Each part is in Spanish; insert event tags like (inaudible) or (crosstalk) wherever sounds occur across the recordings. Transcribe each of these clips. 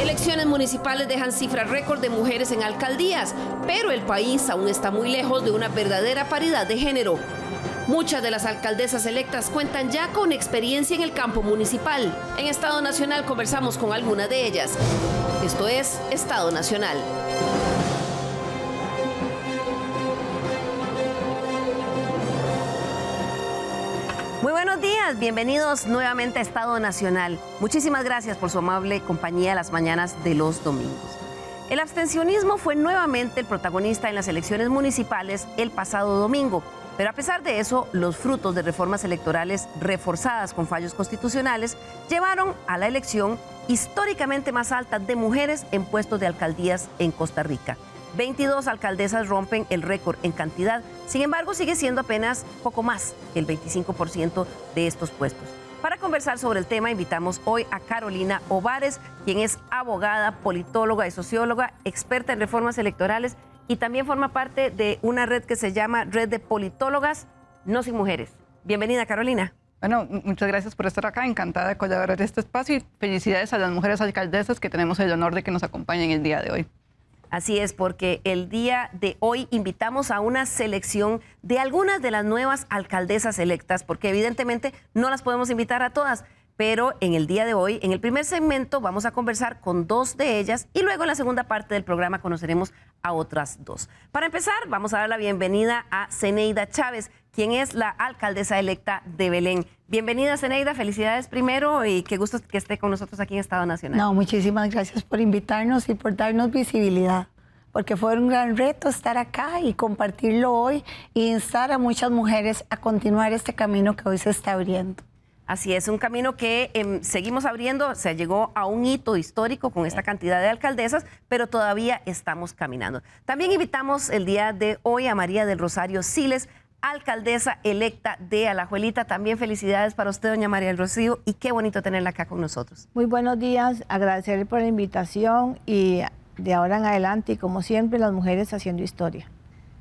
Elecciones municipales dejan cifras récord de mujeres en alcaldías, pero el país aún está muy lejos de una verdadera paridad de género. Muchas de las alcaldesas electas cuentan ya con experiencia en el campo municipal. En Estado Nacional conversamos con alguna de ellas. Esto es Estado Nacional. Muy buenos días, bienvenidos nuevamente a Estado Nacional. Muchísimas gracias por su amable compañía las mañanas de los domingos. El abstencionismo fue nuevamente el protagonista en las elecciones municipales el pasado domingo, pero a pesar de eso, los frutos de reformas electorales reforzadas con fallos constitucionales llevaron a la elección históricamente más alta de mujeres en puestos de alcaldías en Costa Rica. 22 alcaldesas rompen el récord en cantidad. Sin embargo, sigue siendo apenas poco más que el 25% de estos puestos. Para conversar sobre el tema, invitamos hoy a Carolina Ovares, quien es abogada, politóloga y socióloga, experta en reformas electorales y también forma parte de una red que se llama Red de Politólogas No Sin Mujeres. Bienvenida, Carolina. Bueno, muchas gracias por estar acá, encantada de colaborar en este espacio y felicidades a las mujeres alcaldesas que tenemos el honor de que nos acompañen el día de hoy. Así es, porque el día de hoy invitamos a una selección de algunas de las nuevas alcaldesas electas, porque evidentemente no las podemos invitar a todas, pero en el día de hoy, en el primer segmento, vamos a conversar con dos de ellas y luego en la segunda parte del programa conoceremos a otras dos. Para empezar, vamos a dar la bienvenida a Zeneida Chávez quien es la alcaldesa electa de Belén. Bienvenida, Zeneida. Felicidades primero y qué gusto que esté con nosotros aquí en Estado Nacional. No, muchísimas gracias por invitarnos y por darnos visibilidad, porque fue un gran reto estar acá y compartirlo hoy e instar a muchas mujeres a continuar este camino que hoy se está abriendo. Así es, un camino que em, seguimos abriendo, se llegó a un hito histórico con esta cantidad de alcaldesas, pero todavía estamos caminando. También invitamos el día de hoy a María del Rosario Siles, alcaldesa electa de Alajuelita. También felicidades para usted, doña María del Rocío, y qué bonito tenerla acá con nosotros. Muy buenos días, agradecerle por la invitación y de ahora en adelante, y como siempre, las mujeres haciendo historia.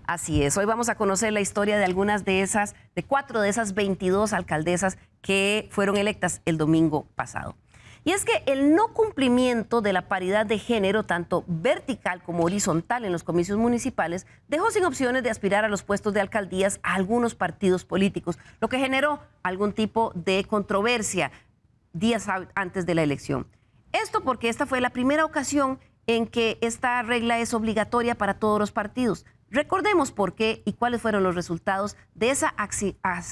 Así es, hoy vamos a conocer la historia de algunas de esas, de cuatro de esas 22 alcaldesas que fueron electas el domingo pasado. Y es que el no cumplimiento de la paridad de género, tanto vertical como horizontal en los comicios municipales, dejó sin opciones de aspirar a los puestos de alcaldías a algunos partidos políticos, lo que generó algún tipo de controversia días antes de la elección. Esto porque esta fue la primera ocasión en que esta regla es obligatoria para todos los partidos. Recordemos por qué y cuáles fueron los resultados de esa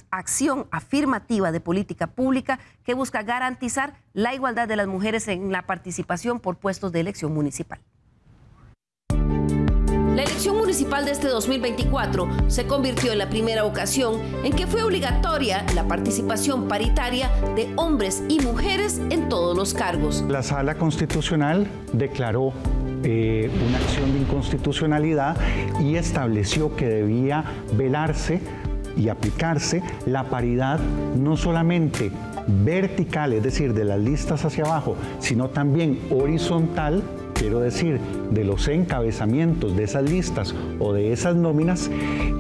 acción afirmativa de política pública que busca garantizar la igualdad de las mujeres en la participación por puestos de elección municipal. La elección municipal de este 2024 se convirtió en la primera ocasión en que fue obligatoria la participación paritaria de hombres y mujeres en todos los cargos. La sala constitucional declaró una acción de inconstitucionalidad y estableció que debía velarse y aplicarse la paridad no solamente vertical, es decir, de las listas hacia abajo, sino también horizontal, quiero decir, de los encabezamientos de esas listas o de esas nóminas,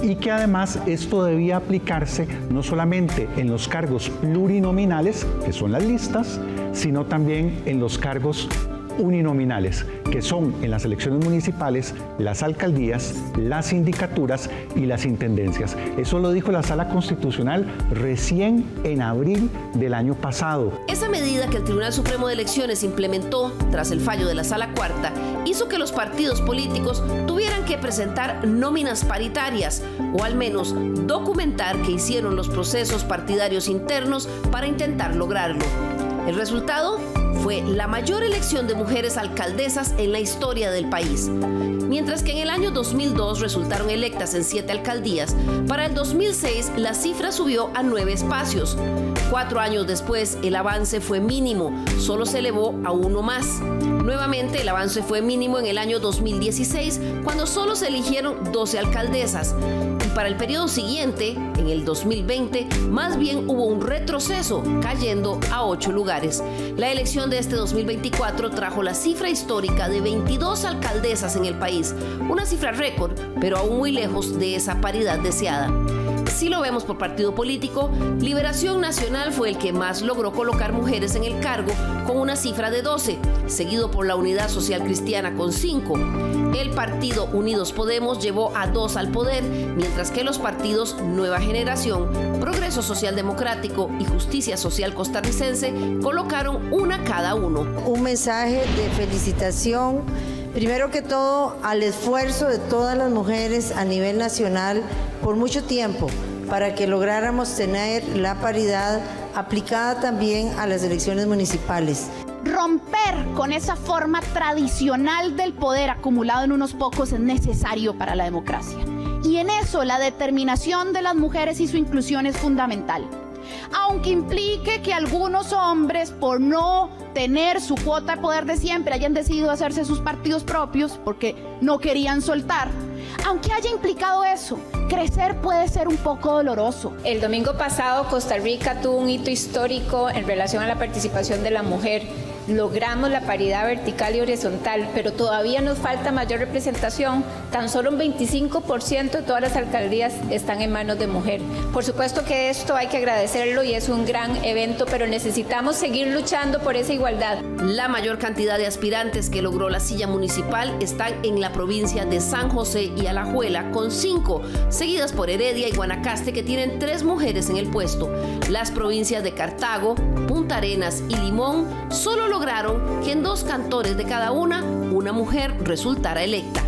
y que además esto debía aplicarse no solamente en los cargos plurinominales, que son las listas, sino también en los cargos uninominales, que son en las elecciones municipales las alcaldías, las sindicaturas y las intendencias. Eso lo dijo la Sala Constitucional recién en abril del año pasado. Esa medida que el Tribunal Supremo de Elecciones implementó tras el fallo de la Sala Cuarta hizo que los partidos políticos tuvieran que presentar nóminas paritarias o al menos documentar que hicieron los procesos partidarios internos para intentar lograrlo. El resultado fue la mayor elección de mujeres alcaldesas en la historia del país. Mientras que en el año 2002 resultaron electas en siete alcaldías, para el 2006 la cifra subió a nueve espacios. Cuatro años después el avance fue mínimo, solo se elevó a uno más. Nuevamente el avance fue mínimo en el año 2016, cuando solo se eligieron 12 alcaldesas para el periodo siguiente, en el 2020, más bien hubo un retroceso, cayendo a ocho lugares. La elección de este 2024 trajo la cifra histórica de 22 alcaldesas en el país, una cifra récord, pero aún muy lejos de esa paridad deseada. Si lo vemos por partido político, Liberación Nacional fue el que más logró colocar mujeres en el cargo con una cifra de 12, seguido por la Unidad Social Cristiana con 5. El partido Unidos Podemos llevó a dos al poder, mientras que los partidos Nueva Generación, Progreso Social Democrático y Justicia Social Costarricense colocaron una cada uno. Un mensaje de felicitación primero que todo al esfuerzo de todas las mujeres a nivel nacional por mucho tiempo para que lográramos tener la paridad aplicada también a las elecciones municipales. Romper con esa forma tradicional del poder acumulado en unos pocos es necesario para la democracia. Y en eso la determinación de las mujeres y su inclusión es fundamental aunque implique que algunos hombres, por no tener su cuota de poder de siempre, hayan decidido hacerse sus partidos propios porque no querían soltar. Aunque haya implicado eso, crecer puede ser un poco doloroso. El domingo pasado Costa Rica tuvo un hito histórico en relación a la participación de la mujer logramos la paridad vertical y horizontal, pero todavía nos falta mayor representación. Tan solo un 25% de todas las alcaldías están en manos de mujer. Por supuesto que esto hay que agradecerlo y es un gran evento, pero necesitamos seguir luchando por esa igualdad. La mayor cantidad de aspirantes que logró la silla municipal están en la provincia de San José y Alajuela, con cinco, seguidas por Heredia y Guanacaste, que tienen tres mujeres en el puesto. Las provincias de Cartago, Punta Arenas y Limón solo lograron lograron que en dos cantores de cada una, una mujer resultara electa.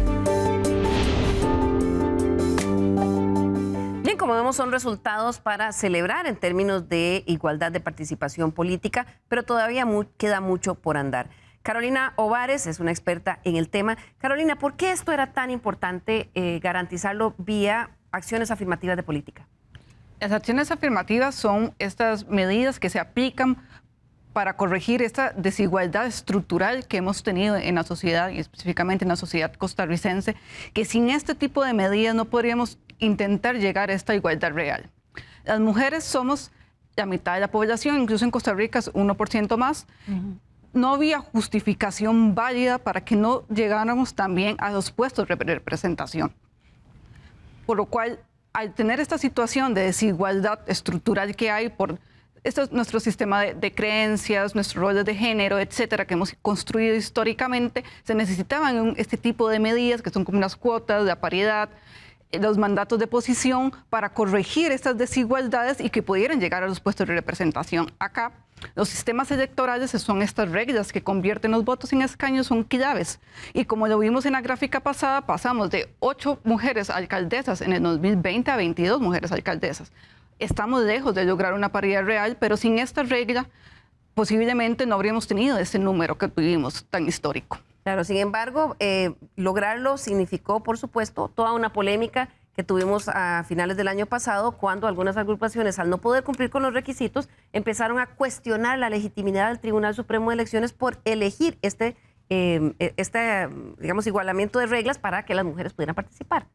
Bien, como vemos, son resultados para celebrar en términos de igualdad de participación política, pero todavía queda mucho por andar. Carolina Ovares es una experta en el tema. Carolina, ¿por qué esto era tan importante eh, garantizarlo vía acciones afirmativas de política? Las acciones afirmativas son estas medidas que se aplican para corregir esta desigualdad estructural que hemos tenido en la sociedad y específicamente en la sociedad costarricense, que sin este tipo de medidas no podríamos intentar llegar a esta igualdad real. Las mujeres somos la mitad de la población, incluso en Costa Rica es 1% más. No había justificación válida para que no llegáramos también a los puestos de representación. Por lo cual, al tener esta situación de desigualdad estructural que hay por es nuestro sistema de, creencias, nuestros roles de género, etcétera, que hemos construido históricamente, se necesitaban este tipo de medidas que son como las cuotas, la paridad, eh, los mandatos de posición para corregir estas desigualdades y que pudieran llegar a los puestos de representación. Acá, los sistemas electorales son estas reglas que convierten los votos en escaños, son claves. Y como lo vimos en la gráfica pasada, pasamos de ocho mujeres alcaldesas en el 2020 a 22 mujeres alcaldesas estamos lejos de lograr una paridad real, pero sin esta regla posiblemente no habríamos tenido ese número que tuvimos tan histórico. Claro, sin embargo, eh, lograrlo significó, por supuesto, toda una polémica que tuvimos a finales del año pasado, cuando algunas agrupaciones, al no poder cumplir con los requisitos, empezaron a cuestionar la legitimidad del Tribunal Supremo de Elecciones por elegir este, eh, e, este digamos, igualamiento de reglas para que las mujeres pudieran participar.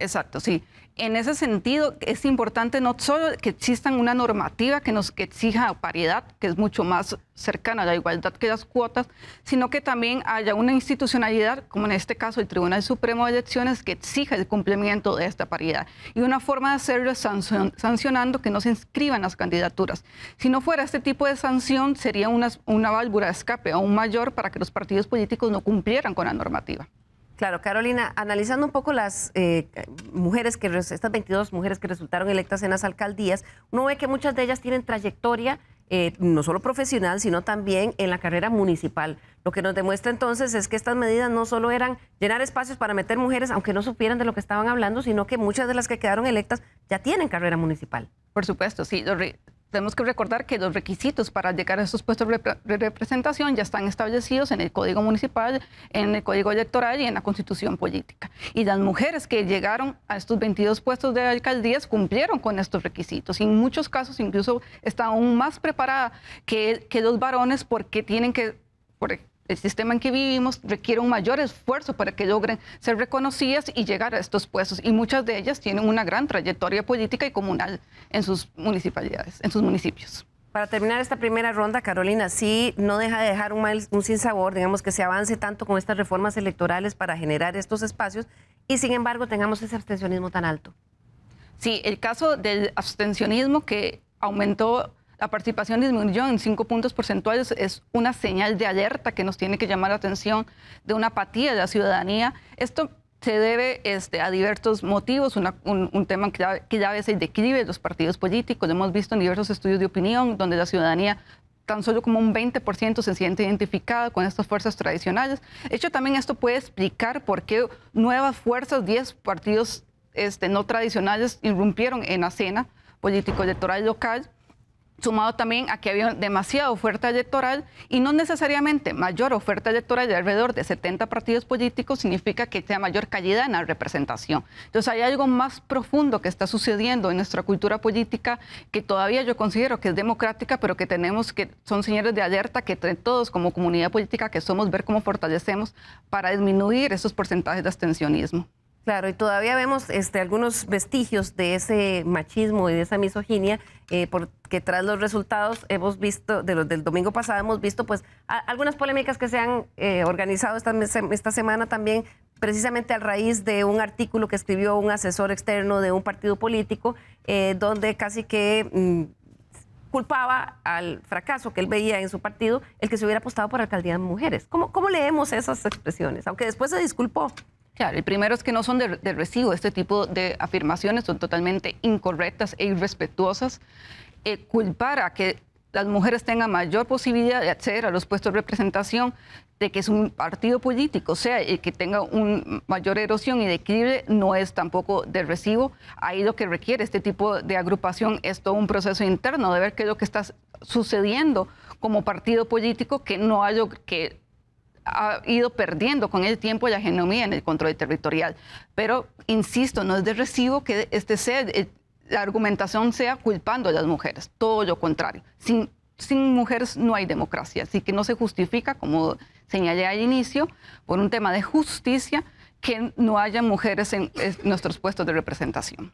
Exacto, sí. En ese sentido, es importante no solo que exista una normativa que nos exija paridad, que es mucho más cercana a la igualdad que las cuotas, sino que también haya una institucionalidad, como en este caso el Tribunal Supremo de Elecciones, que exija el cumplimiento de esta paridad. Y una forma de hacerlo es sancionando que no se inscriban las candidaturas. Si no fuera este tipo de sanción, sería una, una válvula de escape aún mayor para que los partidos políticos no cumplieran con la normativa. Claro, Carolina, analizando un poco las eh, mujeres que, estas 22 mujeres que resultaron electas en las alcaldías, uno ve que muchas de ellas tienen trayectoria eh, no solo profesional, sino también en la carrera municipal. Lo que nos demuestra entonces es que estas medidas no solo eran llenar espacios para meter mujeres, aunque no supieran de lo que estaban hablando, sino que muchas de las que quedaron electas ya tienen carrera municipal. Por supuesto, sí tenemos que recordar que los requisitos para llegar a estos puestos de representación ya están establecidos en el Código Municipal, en el Código Electoral y en la Constitución Política. Y las mujeres que llegaron a estos 22 puestos de alcaldías cumplieron con estos requisitos. Y en muchos casos incluso están aún más preparadas que, que los varones porque tienen que el sistema en que vivimos requiere un mayor esfuerzo para que logren ser reconocidas y llegar a estos puestos. Y muchas de ellas tienen una gran trayectoria política y comunal en sus municipalidades, en sus municipios. Para terminar esta primera ronda, Carolina, sí no deja de dejar un, mal, un sinsabor, digamos, que se avance tanto con estas reformas electorales para generar estos espacios y sin embargo tengamos ese abstencionismo tan alto. Sí, el caso del abstencionismo que aumentó la participación disminuyó en 5 puntos porcentuales. Es una señal de alerta que nos tiene que llamar la atención de una apatía de la ciudadanía. Esto se debe este, a diversos motivos, un, tema que ya es el declive de los partidos políticos. Lo hemos visto en diversos estudios de opinión donde la ciudadanía tan solo como un 20% se siente identificada con estas fuerzas tradicionales. De hecho, también esto puede explicar por qué nuevas fuerzas, 10 partidos este, no tradicionales, irrumpieron en la escena político-electoral local sumado también a que había demasiada oferta electoral y no necesariamente mayor oferta electoral de alrededor de 70 partidos políticos significa que sea mayor calidad en la representación. Entonces hay algo más profundo que está sucediendo en nuestra cultura política que todavía yo considero que es democrática, pero que tenemos que son señores de alerta que todos como comunidad política que somos ver cómo fortalecemos para disminuir esos porcentajes de abstencionismo. Claro, y todavía vemos este, algunos vestigios de ese machismo y de esa misoginia, eh, porque tras los resultados hemos visto, de los del domingo pasado, hemos visto pues algunas polémicas que se han eh, organizado esta, esta semana también, precisamente a raíz de un artículo que escribió un asesor externo de un partido político, eh, donde casi que... Mm, culpaba al fracaso que él veía en su partido el que se hubiera apostado por alcaldía de mujeres. ¿Cómo, cómo leemos esas expresiones? Aunque después se disculpó. Claro, el primero es que no son de, recibo este tipo de afirmaciones, son totalmente incorrectas e irrespetuosas. Eh, culpar a que las mujeres tengan mayor posibilidad de acceder a los puestos de representación, de que es un partido político, o sea, y que tenga una mayor erosión y declive, no es tampoco de recibo. Ahí lo que requiere este tipo de agrupación es todo un proceso interno de ver qué es lo que está sucediendo como partido político que no ha, que ha ido perdiendo con el tiempo la genomía en el control territorial. Pero, insisto, no es de recibo que este sea la argumentación sea culpando a las mujeres, todo lo contrario. Sin, sin mujeres no hay democracia, así que no se justifica, como señalé al inicio, por un tema de justicia que no haya mujeres en, en nuestros puestos de representación.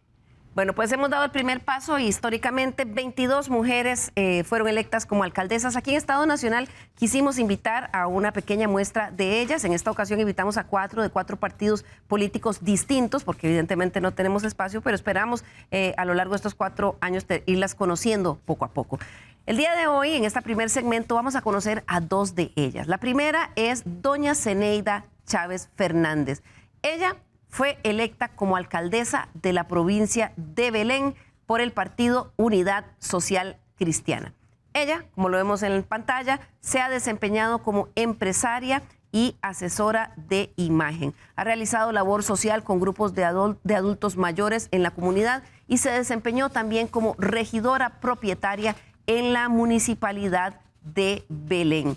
Bueno, pues hemos dado el primer paso y históricamente 22 mujeres eh, fueron electas como alcaldesas. Aquí en Estado Nacional quisimos invitar a una pequeña muestra de ellas. En esta ocasión invitamos a cuatro de cuatro partidos políticos distintos, porque evidentemente no tenemos espacio, pero esperamos eh, a lo largo de estos cuatro años irlas conociendo poco a poco. El día de hoy, en este primer segmento, vamos a conocer a dos de ellas. La primera es doña Zeneida Chávez Fernández. Ella fue electa como alcaldesa de la provincia de Belén por el partido Unidad Social Cristiana. Ella, como lo vemos en pantalla, se ha desempeñado como empresaria y asesora de imagen. Ha realizado labor social con grupos de, adultos mayores en la comunidad y se desempeñó también como regidora propietaria en la municipalidad de Belén.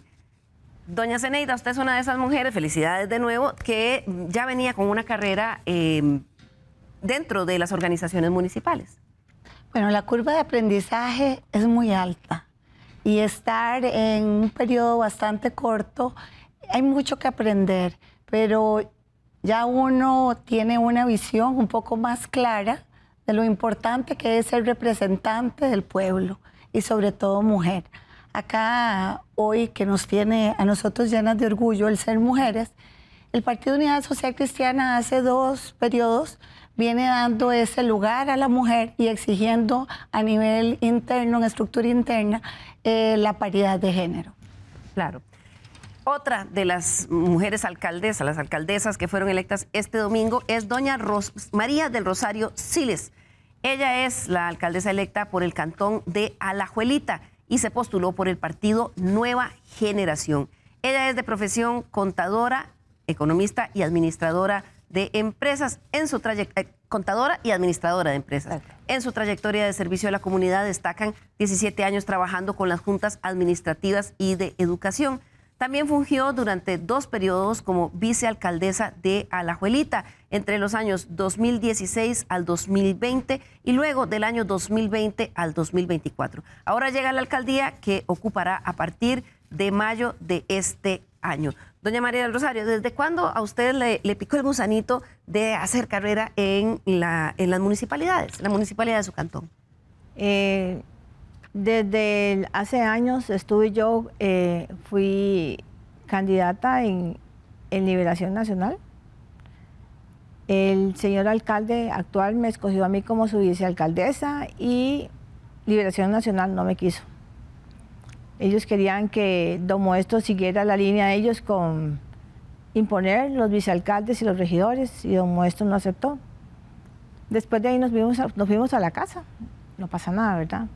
Doña Zeneida, usted es una de esas mujeres, felicidades de nuevo, que ya venía con una carrera em, dentro de las organizaciones municipales. Bueno, la curva de aprendizaje es muy alta y estar en un periodo bastante corto, hay mucho que aprender, pero ya uno tiene una visión un poco más clara de lo importante que es ser representante del pueblo y sobre todo mujer acá hoy que nos tiene a nosotros llenas de orgullo el ser mujeres, el Partido Unidad Social Cristiana hace dos periodos viene dando ese lugar a la mujer y exigiendo a nivel interno, en estructura interna, eh, la paridad de género. Claro. Otra de las mujeres alcaldesas, las alcaldesas que fueron electas este domingo, es doña María del Rosario Siles. Ella es la alcaldesa electa por el cantón de Alajuelita y se postuló por el partido Nueva Generación. Ella es de profesión contadora, economista y administradora de empresas en su trayectoria eh, contadora y administradora de empresas. En su trayectoria de servicio a la comunidad destacan 17 años trabajando con las juntas administrativas y de educación. También fungió durante dos periodos como vicealcaldesa de Alajuelita entre los años 2016 al 2020 y luego del año 2020 al 2024. Ahora llega la alcaldía que ocupará a partir de mayo de este año. Doña María del Rosario, ¿desde cuándo a usted le, picó el gusanito de hacer carrera en, la, en las municipalidades, la municipalidad de su cantón? Eh, desde hace años estuve yo, eh, fui candidata en, Liberación Nacional. El señor alcalde actual me escogió a mí como su vicealcaldesa y Liberación Nacional no me quiso. Ellos querían que Don Muestro siguiera la línea de ellos con imponer los vicealcaldes y los regidores y Don esto no aceptó. Después de ahí nos fuimos a la casa. No pasa nada, ¿verdad?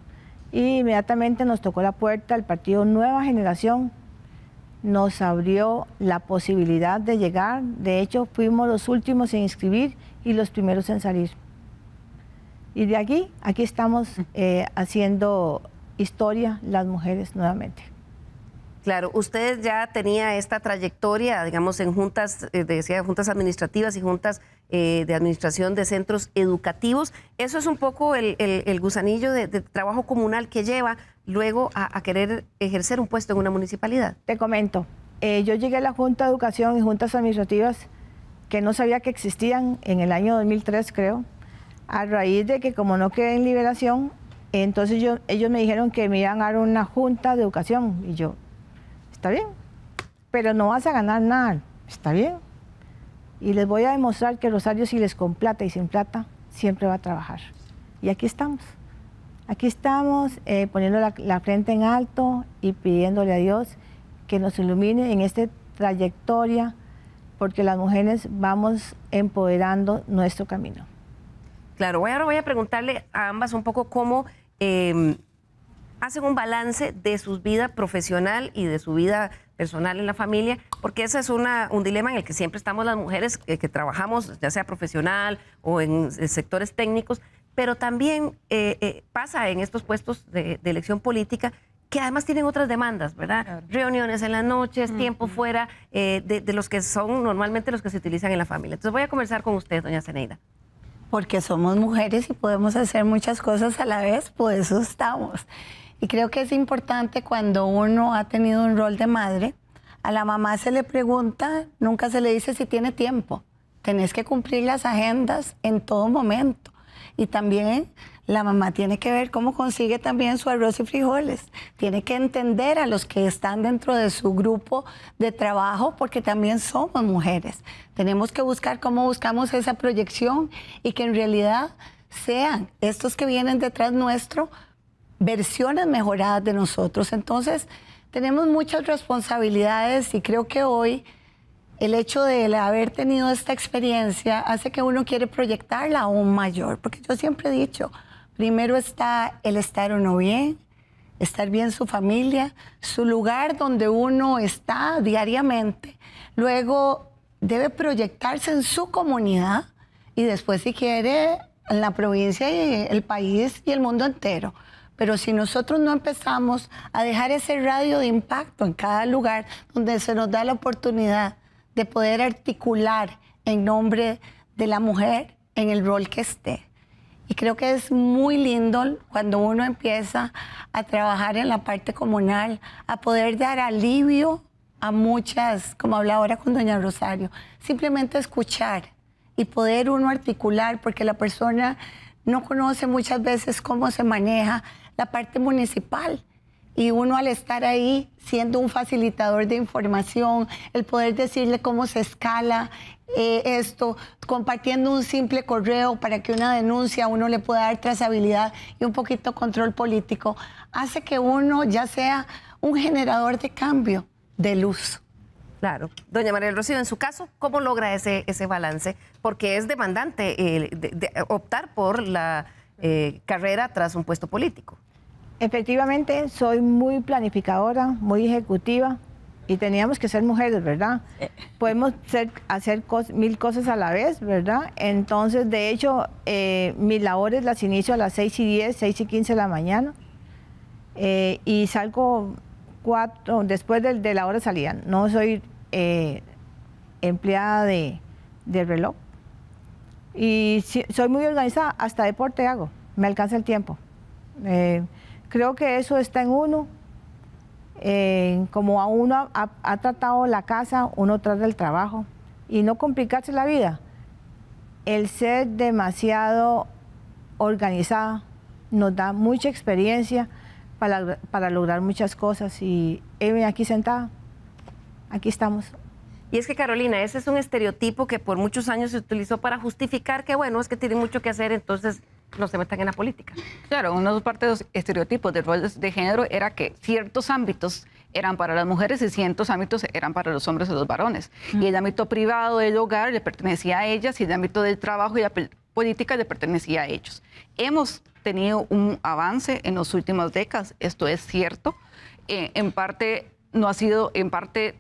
Y inmediatamente nos tocó la puerta el partido Nueva Generación, nos abrió la posibilidad de llegar. De hecho, fuimos los últimos en inscribir y los primeros en salir. Y de aquí, aquí estamos eh, haciendo historia las mujeres nuevamente. Claro, usted ya tenía esta trayectoria, digamos, en juntas, eh, decía, juntas administrativas y juntas eh, de administración de centros educativos. Eso es un poco el, gusanillo de, trabajo comunal que lleva luego a, querer ejercer un puesto en una municipalidad. Te comento, eh, yo llegué a la Junta de Educación y Juntas Administrativas que no sabía que existían en el año 2003, creo, a raíz de que como no quedé en liberación, entonces yo, ellos me dijeron que me iban a dar una junta de educación y yo, está bien, pero no vas a ganar nada, está bien. Y les voy a demostrar que Rosario, si les con plata y sin plata, siempre va a trabajar. Y aquí estamos. Aquí estamos eh, poniendo la, frente en alto y pidiéndole a Dios que nos ilumine en esta trayectoria, porque las mujeres vamos empoderando nuestro camino. Claro, ahora voy a preguntarle a ambas un poco cómo em, hacen un balance de su vida profesional y de su vida personal en la familia, porque ese es una, un dilema en el que siempre estamos las mujeres eh, que, trabajamos, ya sea profesional o en, sectores técnicos, pero también eh, eh, pasa en estos puestos de, elección política que además tienen otras demandas, ¿verdad? Reuniones en las noches, tiempo fuera de, de los que son normalmente los que se utilizan en la familia. Entonces voy a conversar con usted, doña Zeneida porque somos mujeres y podemos hacer muchas cosas a la vez, por pues eso estamos. Y creo que es importante cuando uno ha tenido un rol de madre, a la mamá se le pregunta, nunca se le dice si tiene tiempo. Tenés que cumplir las agendas en todo momento. Y también la mamá tiene que ver cómo consigue también su arroz y frijoles. Tiene que entender a los que están dentro de su grupo de trabajo porque también somos mujeres. Tenemos que buscar cómo buscamos esa proyección y que en realidad sean estos que vienen detrás nuestro versiones mejoradas de nosotros. Entonces, tenemos muchas responsabilidades y creo que hoy el hecho de haber tenido esta experiencia hace que uno quiere proyectarla aún mayor, porque yo siempre he dicho, primero está el estar uno bien, estar bien su familia, su lugar donde uno está diariamente, luego debe proyectarse en su comunidad y después si quiere en la provincia y el país y el mundo entero. Pero si nosotros no empezamos a dejar ese radio de impacto en cada lugar donde se nos da la oportunidad de poder articular en nombre de la mujer en el rol que esté. Y creo que es muy lindo cuando uno empieza a trabajar en la parte comunal, a poder dar alivio a muchas, como habla ahora con doña Rosario, simplemente escuchar y poder uno articular, porque la persona no conoce muchas veces cómo se maneja la parte municipal. Y uno al estar ahí, siendo un facilitador de información, el poder decirle cómo se escala eh, esto, compartiendo un simple correo para que una denuncia uno le pueda dar trazabilidad y un poquito control político, hace que uno ya sea un generador de cambio, de luz. Claro. Doña María del Rocío, en su caso, ¿cómo logra ese, ese balance? Porque es demandante optar por la eh, carrera tras un puesto político. Efectivamente, soy muy planificadora, muy ejecutiva y teníamos que ser mujeres, ¿verdad? Eh. Podemos hacer mil cosas a la vez, ¿verdad? Entonces, de hecho, eh, mis labores las inicio a las 6 y 10, 6 y 15 de la mañana y salgo cuatro, después de, la hora de salida. No soy empleada de reloj, y si, soy muy organizada, hasta deporte hago, me alcanza el tiempo. Eh, creo que eso está en uno. como a uno ha, tratado la casa, uno trata el trabajo. Y no complicarse la vida. El ser demasiado organizada nos da mucha experiencia para, lograr muchas cosas. Y viene aquí sentada, aquí estamos. Y es que, Carolina, ese es un estereotipo que por muchos años se utilizó para justificar que, bueno, es que tienen mucho que hacer, entonces no se metan en la política. Claro, uno de los estereotipos de roles de género era que ciertos ámbitos eran para las mujeres y ciertos ámbitos eran para los hombres o los varones. Y el mm. ámbito privado del hogar le pertenecía a ellas y el ámbito del trabajo y la política le pertenecía a ellos. Hemos tenido un avance en las últimas décadas, esto es cierto. Eh, en parte no ha sido, en parte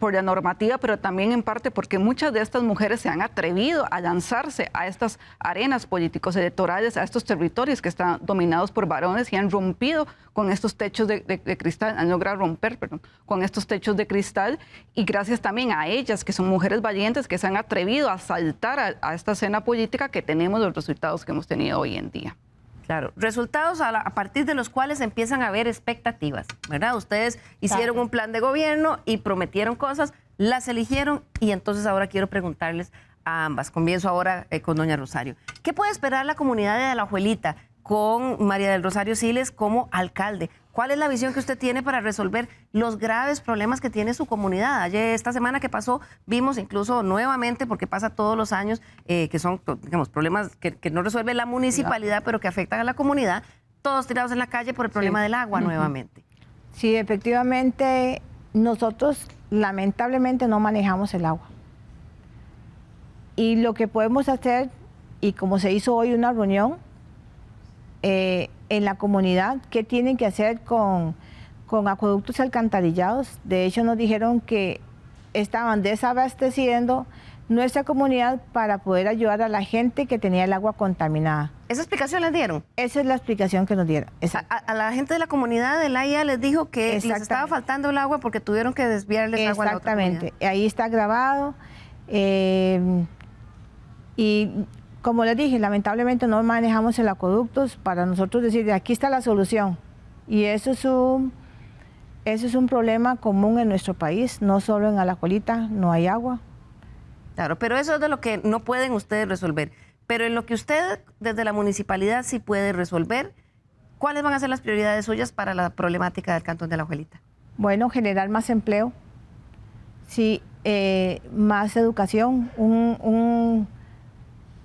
por la normativa, pero también en parte porque muchas de estas mujeres se han atrevido a lanzarse a estas arenas políticos electorales, a estos territorios que están dominados por varones y han rompido con estos techos de, cristal, han logrado romper con estos techos de cristal y gracias también a ellas, que son mujeres valientes, que se han atrevido a saltar a esta escena política que tenemos los resultados que hemos tenido hoy en día. Claro, resultados a, partir de los cuales empiezan a haber expectativas, ¿verdad? Ustedes hicieron un plan de gobierno y prometieron cosas, las eligieron y entonces ahora quiero preguntarles a ambas. Comienzo ahora eh, con doña Rosario. ¿Qué puede esperar la comunidad de la Alajuelita con María del Rosario Siles como alcalde. ¿Cuál es la visión que usted tiene para resolver los graves problemas que tiene su comunidad? Ayer, esta semana que pasó, vimos incluso nuevamente, porque pasa todos los años, eh, que son digamos, problemas que, no resuelve la municipalidad, pero que afectan a la comunidad, todos tirados en la calle por el problema del agua nuevamente. Sí, efectivamente, nosotros lamentablemente no manejamos el agua. Y lo que podemos hacer, y como se hizo hoy una reunión, eh, en la comunidad qué tienen que hacer con, con acueductos alcantarillados. De hecho, nos dijeron que estaban desabasteciendo nuestra comunidad para poder ayudar a la gente que tenía el agua contaminada. ¿Esa explicación les dieron? Esa es la explicación que nos dieron. A, la gente de la comunidad del AIA les dijo que les estaba faltando el agua porque tuvieron que desviarles agua Exactamente, ahí está grabado. Eh, y como les dije, lamentablemente no manejamos el acueducto para nosotros decir, de aquí está la solución. Y eso es un, eso es un problema común en nuestro país, no solo en Alajuelita no hay agua. Claro, pero eso es de lo que no pueden ustedes resolver. Pero en lo que usted desde la municipalidad sí puede resolver, ¿cuáles van a ser las prioridades suyas para la problemática del Cantón de la Bueno, generar más empleo, sí, eh, más educación, un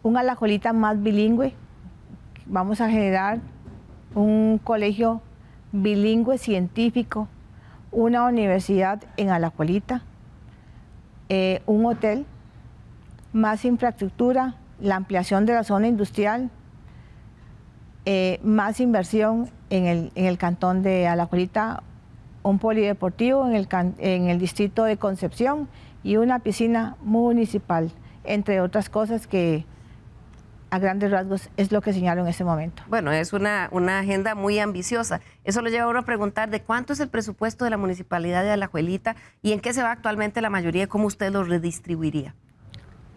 un alacolita más bilingüe. Vamos a generar un colegio bilingüe científico, una universidad en Alacolita, eh, un hotel, más infraestructura, la ampliación de la zona industrial, eh, más inversión en el, cantón de Alacolita, un polideportivo en el distrito de Concepción y una piscina municipal, entre otras cosas que a grandes rasgos es lo que señalo en este momento. Bueno, es una, agenda muy ambiciosa. Eso lo lleva a uno a preguntar de cuánto es el presupuesto de la Municipalidad de Alajuelita y en qué se va actualmente la mayoría y cómo usted lo redistribuiría.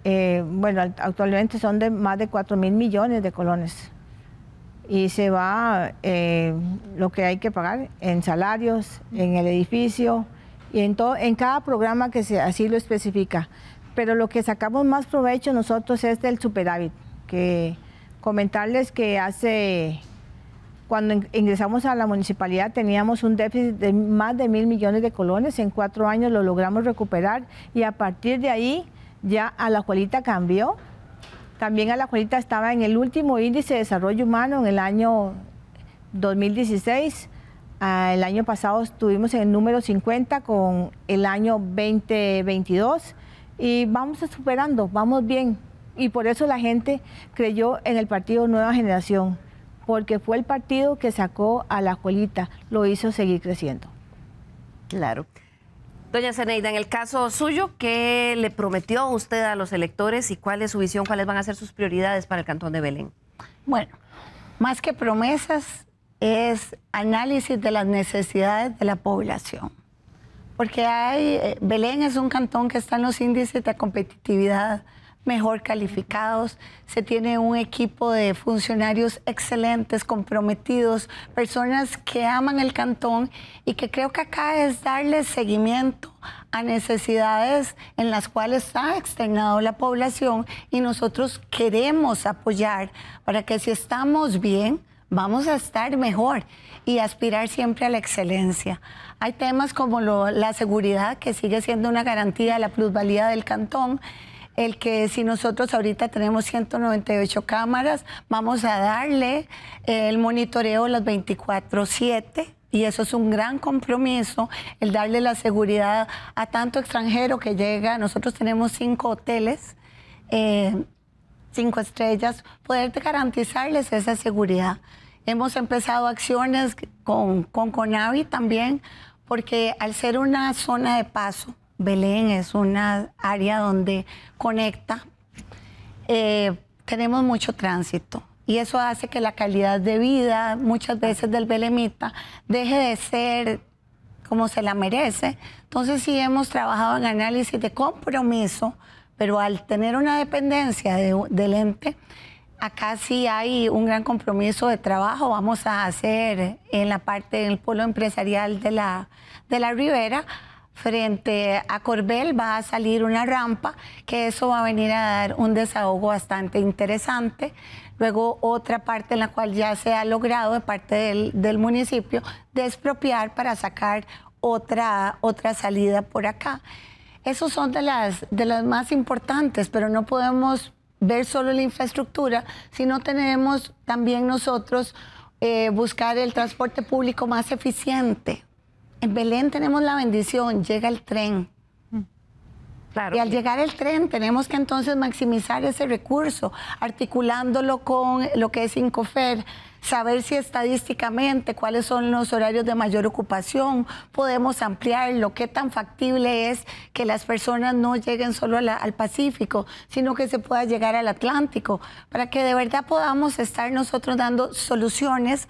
Eh, bueno, actualmente son de más de 4 mil millones de colones. Y se va eh, lo que hay que pagar en salarios, en el edificio y en, todo, en cada programa que así lo especifica. Pero lo que sacamos más provecho nosotros es del superávit que comentarles que hace, cuando ingresamos a la municipalidad teníamos un déficit de más de mil millones de colones, en cuatro años lo logramos recuperar y a partir de ahí ya a la Alajuelita cambió. También a la cualita estaba en el último índice de desarrollo humano en el año 2016. Ah, el año pasado estuvimos en el número 50 con el año 2022 y vamos superando, vamos bien y por eso la gente creyó en el partido Nueva Generación, porque fue el partido que sacó a la juelita, lo hizo seguir creciendo. Claro. Doña Zeneida, en el caso suyo, ¿qué le prometió usted a los electores y cuál es su visión, cuáles van a ser sus prioridades para el Cantón de Belén? Bueno, más que promesas, es análisis de las necesidades de la población. Porque hay, eh, Belén es un cantón que está en los índices de competitividad mejor calificados, se tiene un equipo de funcionarios excelentes, comprometidos, personas que aman el cantón y que creo que acá es darle seguimiento a necesidades en las cuales está externado la población y nosotros queremos apoyar para que si estamos bien, vamos a estar mejor y aspirar siempre a la excelencia. Hay temas como la seguridad, que sigue siendo una garantía de la plusvalía del cantón, el que si nosotros ahorita tenemos 198 cámaras, vamos a darle eh, el monitoreo las 24/7 y eso es un gran compromiso, el darle la seguridad a tanto extranjero que llega. Nosotros tenemos cinco hoteles, eh, cinco estrellas, poder garantizarles esa seguridad. Hemos empezado acciones con Conavi también, porque al ser una zona de paso, Belén es una área donde conecta. Eh, tenemos mucho tránsito y eso hace que la calidad de vida muchas veces del belemita deje de ser como se la merece. Entonces sí hemos trabajado en análisis de compromiso, pero al tener una dependencia del ente, acá sí hay un gran compromiso de trabajo. Vamos a hacer en la parte del polo empresarial de de la Ribera frente a Corbel va a salir una rampa, que eso va a venir a dar un desahogo bastante interesante. Luego otra parte en la cual ya se ha logrado de parte del, municipio despropiar para sacar otra, otra salida por acá. Esos son de las, de las más importantes, pero no podemos ver solo la infraestructura, sino tenemos también nosotros eh, buscar el transporte público más eficiente, en Belén tenemos la bendición, llega el tren. Mm. Y al llegar el tren tenemos que entonces maximizar ese recurso, articulándolo con lo que es Incofer, saber si estadísticamente cuáles son los horarios de mayor ocupación, podemos ampliarlo, qué tan factible es que las personas no lleguen solo al Pacífico, sino que se pueda llegar al Atlántico, para que de verdad podamos estar nosotros dando soluciones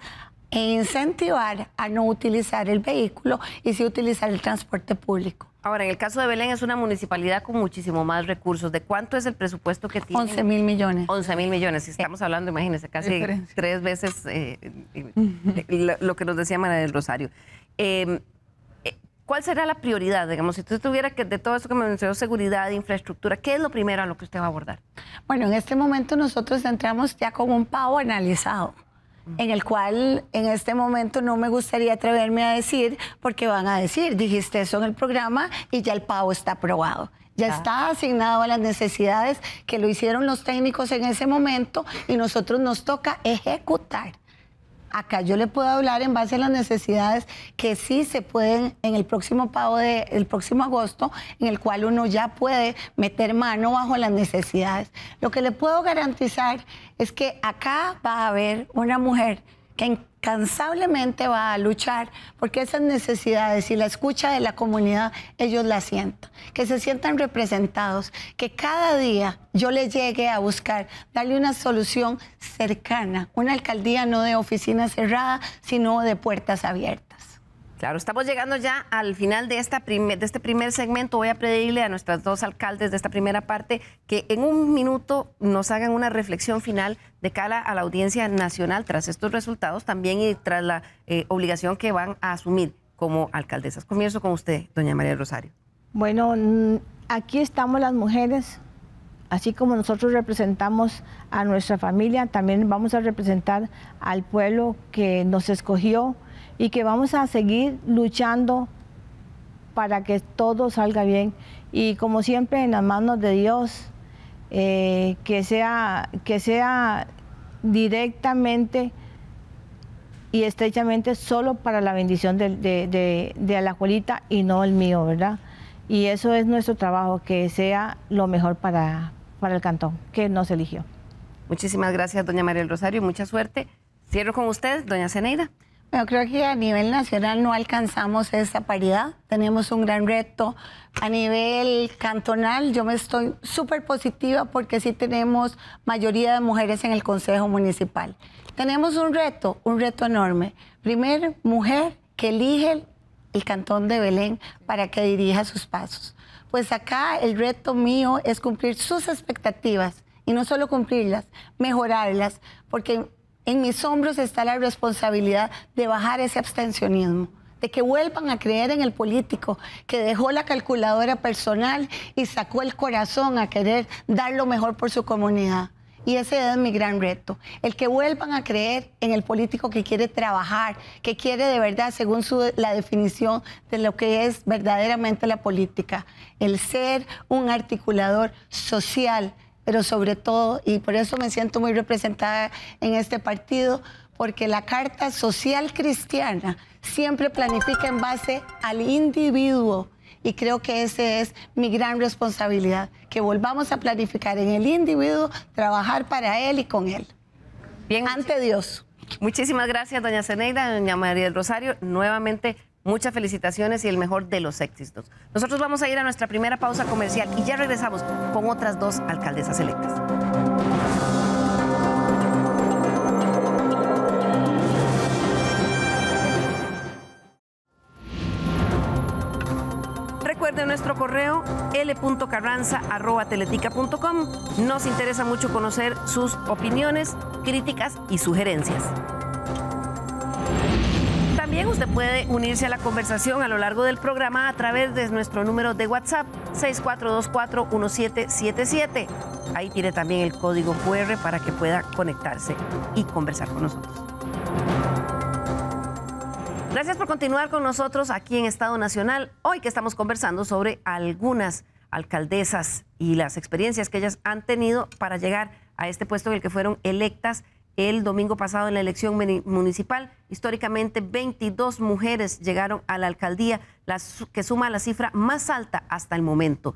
e incentivar a no utilizar el vehículo y sí utilizar el transporte público. Ahora, en el caso de Belén es una municipalidad con muchísimo más recursos. ¿De cuánto es el presupuesto que tiene? 11 mil millones. 11 mil millones. Si estamos eh, hablando, imagínense, casi tres veces eh, eh, lo, que nos decía María del Rosario. Em, ¿Cuál será la prioridad? Digamos, si usted tuviera que, de todo eso que me mencionó, seguridad, infraestructura, ¿qué es lo primero a lo que usted va a abordar? Bueno, en este momento nosotros entramos ya con un pavo analizado en el cual en este momento no me gustaría atreverme a decir, porque van a decir, dijiste eso en el programa y ya el pavo está aprobado. Ya ah. está asignado a las necesidades que lo hicieron los técnicos en ese momento y nosotros nos toca ejecutar. Acá yo le puedo hablar en base a las necesidades que sí se pueden en el próximo pago de el próximo agosto, en el cual uno ya puede meter mano bajo las necesidades. Lo que le puedo garantizar es que acá va a haber una mujer que incansablemente va a luchar porque esas necesidades y la escucha de la comunidad ellos la sientan, que se sientan representados, que cada día yo les llegue a buscar, darle una solución cercana, una alcaldía no de oficina cerrada, sino de puertas abiertas. Claro, estamos llegando ya al final de, esta de este primer segmento. Voy a pedirle a nuestras dos alcaldes de esta primera parte que en un minuto nos hagan una reflexión final de cara a la audiencia nacional tras estos resultados también y tras la eh, obligación que van a asumir como alcaldesas. Comienzo con usted, doña María Rosario. Bueno, mm, aquí estamos las mujeres, así como nosotros representamos a nuestra familia, también vamos a representar al pueblo que nos escogió y que vamos a seguir luchando para que todo salga bien. Y como siempre, en las manos de Dios, eh, que, sea, que sea directamente y estrechamente solo para la bendición de, la abuelita y no el mío, ¿verdad? Y eso es nuestro trabajo, que sea lo mejor para, para el cantón que nos eligió. Muchísimas gracias, doña María del Rosario, mucha suerte. Cierro con usted, doña Zeneida. Yo creo que a nivel nacional no alcanzamos esa paridad. Tenemos un gran reto. A nivel cantonal, yo me estoy súper positiva porque sí tenemos mayoría de mujeres en el Consejo Municipal. Tenemos un reto, un reto enorme. Primer mujer que elige el, el Cantón de Belén para que dirija sus pasos. Pues acá el reto mío es cumplir sus expectativas y no solo cumplirlas, mejorarlas, porque en mis hombros está la responsabilidad de bajar ese abstencionismo de que vuelvan a creer en el político que dejó la calculadora personal y sacó el corazón a querer dar lo mejor por su comunidad. Y ese es mi gran reto, el que vuelvan a creer en el político que quiere trabajar, que quiere de verdad, según la definición de lo que es verdaderamente la política, el ser un articulador social, pero sobre todo, y por eso me siento muy representada en este partido, porque la Carta Social Cristiana siempre planifica en base al individuo. Y creo que esa es mi gran responsabilidad, que volvamos a planificar en el individuo, trabajar para él y con él. Bien, ante Dios. Muchísimas gracias, doña Ceneida, doña María del Rosario. Nuevamente Muchas felicitaciones y el mejor de los éxitos. Nosotros vamos a ir a nuestra primera pausa comercial y ya regresamos con otras dos alcaldesas electas. Recuerde nuestro correo l.carranza.com. Nos interesa mucho conocer sus opiniones, críticas y sugerencias. También usted puede unirse a la conversación a lo largo del programa a través de nuestro número de WhatsApp 64241777. Ahí tiene también el código QR para que pueda conectarse y conversar con nosotros. Gracias por continuar con nosotros aquí en Estado Nacional. Hoy que estamos conversando sobre algunas alcaldesas y las experiencias que ellas han tenido para llegar a este puesto en el que fueron electas el domingo pasado en la elección municipal. Históricamente, 22 mujeres llegaron a la alcaldía, que suma la cifra más alta hasta el momento.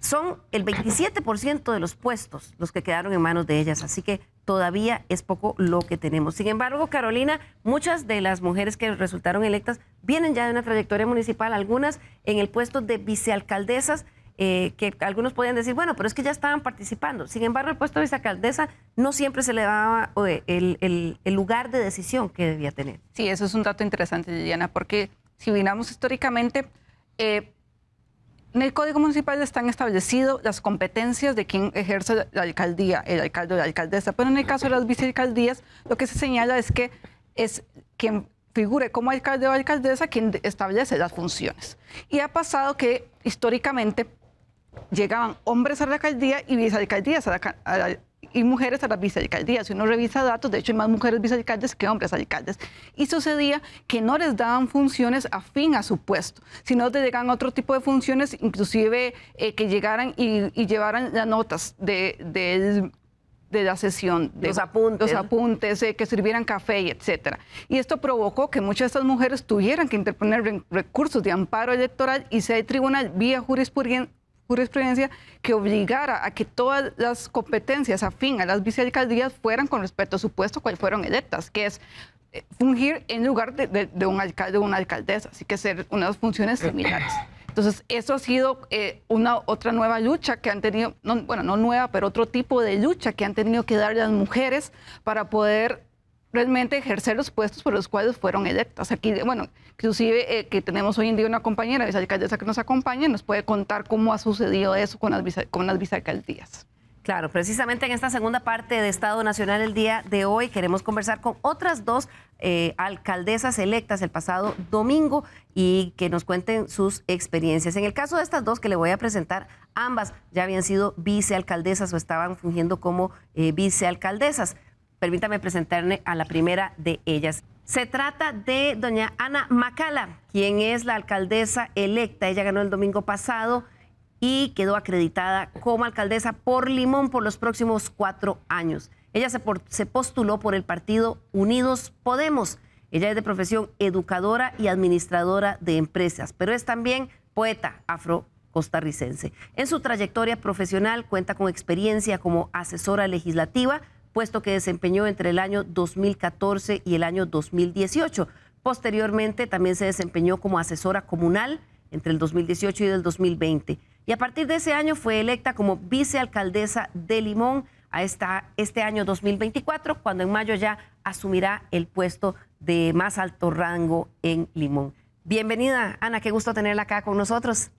Son el 27% de los puestos los que quedaron en manos de ellas, así que todavía es poco lo que tenemos. Sin embargo, Carolina, muchas de las mujeres que resultaron electas vienen ya de una trayectoria municipal, algunas en el puesto de vicealcaldesas. Eh, que algunos podían decir, bueno, pero es que ya estaban participando. Sin embargo, el puesto de vicealcaldesa no siempre se le daba eh, el, lugar de decisión que debía tener. Sí, eso es un dato interesante, Liliana, porque si miramos históricamente, eh, en el Código Municipal están establecidas las competencias de quien ejerce la alcaldía, el alcalde o la alcaldesa, pero en el caso de las vicealcaldías, lo que se señala es que es quien figure como alcalde o alcaldesa quien establece las funciones. Y ha pasado que históricamente llegaban hombres a la alcaldía y vicealcaldías y mujeres a las vicealcaldías. Si uno revisa datos, de hecho hay más mujeres vicealcaldes que hombres alcaldes. Y sucedía que no les daban funciones afín a su puesto, sino que llegaban otro tipo de funciones, inclusive eh, que llegaran y, llevaran las notas de, de la sesión, los apuntes, eh, que sirvieran café, y etcétera. Y esto provocó que muchas de estas mujeres tuvieran que interponer recursos de amparo electoral y sea el tribunal vía jurisprudencia jurisprudencia que obligara a que todas las competencias afín a las vicealcaldías fueran con respecto a su puesto cual fueron electas, que es eh, fungir en lugar de, de, un alcalde o una alcaldesa, así que ser unas funciones similares. Entonces, eso ha sido eh, una otra nueva lucha que han tenido, no, bueno, no nueva, pero otro tipo de lucha que han tenido que dar las mujeres para poder realmente ejercer los puestos por los cuales fueron electas. Aquí, bueno, inclusive eh, que tenemos hoy en día una compañera vicealcaldesa que nos acompaña, nos puede contar cómo ha sucedido eso con las, vicealcaldías. Claro, precisamente en esta segunda parte de Estado Nacional el día de hoy queremos conversar con otras dos eh, alcaldesas electas el pasado domingo y que nos cuenten sus experiencias. En el caso de estas dos que le voy a presentar, ambas ya habían sido vicealcaldesas o estaban fungiendo como eh, vicealcaldesas. Permítame presentarme a la primera de ellas. Se trata de doña Ana Macala, quien es la alcaldesa electa. Ella ganó el domingo pasado y quedó acreditada como alcaldesa por Limón por los próximos cuatro años. Ella se, se, postuló por el partido Unidos Podemos. Ella es de profesión educadora y administradora de empresas, pero es también poeta afro-costarricense. En su trayectoria profesional cuenta con experiencia como asesora legislativa, puesto que desempeñó entre el año 2014 y el año 2018. Posteriormente también se desempeñó como asesora comunal entre el 2018 y el 2020. Y a partir de ese año fue electa como vicealcaldesa de Limón a esta, este año 2024, cuando en mayo ya asumirá el puesto de más alto rango en Limón. Bienvenida, Ana, qué gusto tenerla acá con nosotros.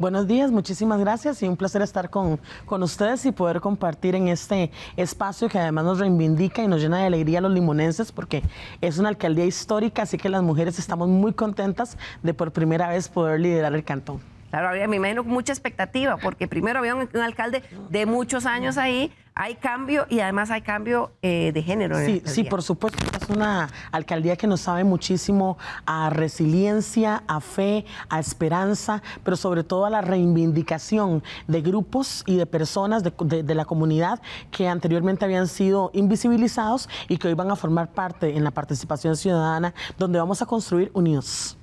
Buenos días, muchísimas gracias y un placer estar con, ustedes y poder compartir en este espacio que además nos reivindica y nos llena de alegría a los limonenses porque es una alcaldía histórica, así que las mujeres estamos muy contentas de por primera vez poder liderar el cantón. Claro, había, me imagino, mucha expectativa, porque primero había un, alcalde de muchos años ahí, hay cambio y además hay cambio eh, de género. sí, sí, por supuesto. Es una alcaldía que nos sabe muchísimo a resiliencia, a fe, a esperanza, pero sobre todo a la reivindicación de grupos y de personas de la comunidad que anteriormente habían sido invisibilizados y que hoy van a formar parte en la participación ciudadana, donde vamos a construir unidos.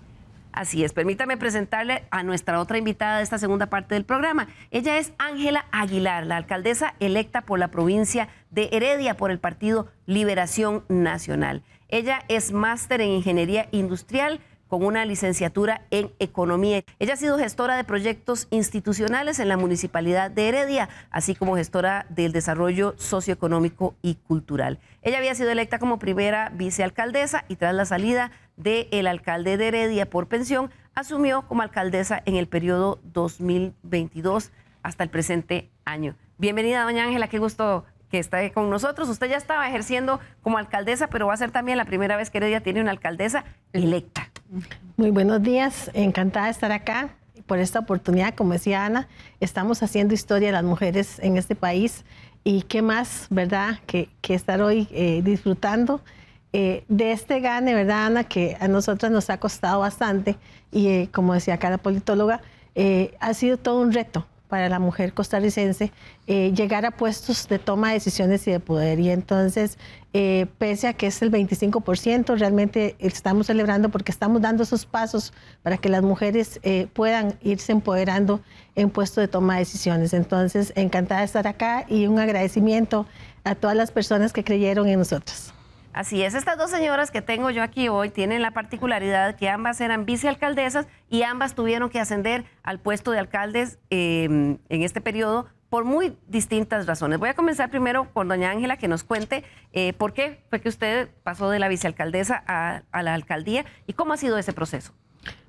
Así es, permítame presentarle a nuestra otra invitada de esta segunda parte del programa. Ella es Ángela Aguilar, la alcaldesa electa por la provincia de Heredia por el Partido Liberación Nacional. Ella es máster en Ingeniería Industrial con una licenciatura en Economía. Ella ha sido gestora de proyectos institucionales en la Municipalidad de Heredia, así como gestora del desarrollo socioeconómico y cultural. Ella había sido electa como primera vicealcaldesa y tras la salida del alcalde de Heredia por pensión, asumió como alcaldesa en el periodo 2022 hasta el presente año. Bienvenida, doña Ángela, qué gusto que esté con nosotros. Usted ya estaba ejerciendo como alcaldesa, pero va a ser también la primera vez que Heredia tiene una alcaldesa electa. Muy buenos días, encantada de estar acá por esta oportunidad. Como decía Ana, estamos haciendo historia de las mujeres en este país y qué más, ¿verdad? Que, estar hoy eh, disfrutando eh, de este gane, ¿verdad, Ana? Que a nosotras nos ha costado bastante y eh, como decía cada politóloga, ha sido todo un reto para la mujer costarricense llegar a puestos de toma de decisiones y de poder. Y entonces, pese a que es el 25%, realmente estamos celebrando porque estamos dando esos pasos para que las mujeres puedan irse empoderando en puesto de toma de decisiones. Entonces, encantada de estar acá y un agradecimiento a todas las personas que creyeron en nosotros. Así es, estas dos señoras que tengo yo aquí hoy tienen la particularidad que ambas eran vicealcaldesas y ambas tuvieron que ascender al puesto de alcaldes em, en este periodo por muy distintas razones. Voy a comenzar primero con doña Ángela que nos cuente eh, por qué fue que usted pasó de la vicealcaldesa a, a la alcaldía y cómo ha sido ese proceso.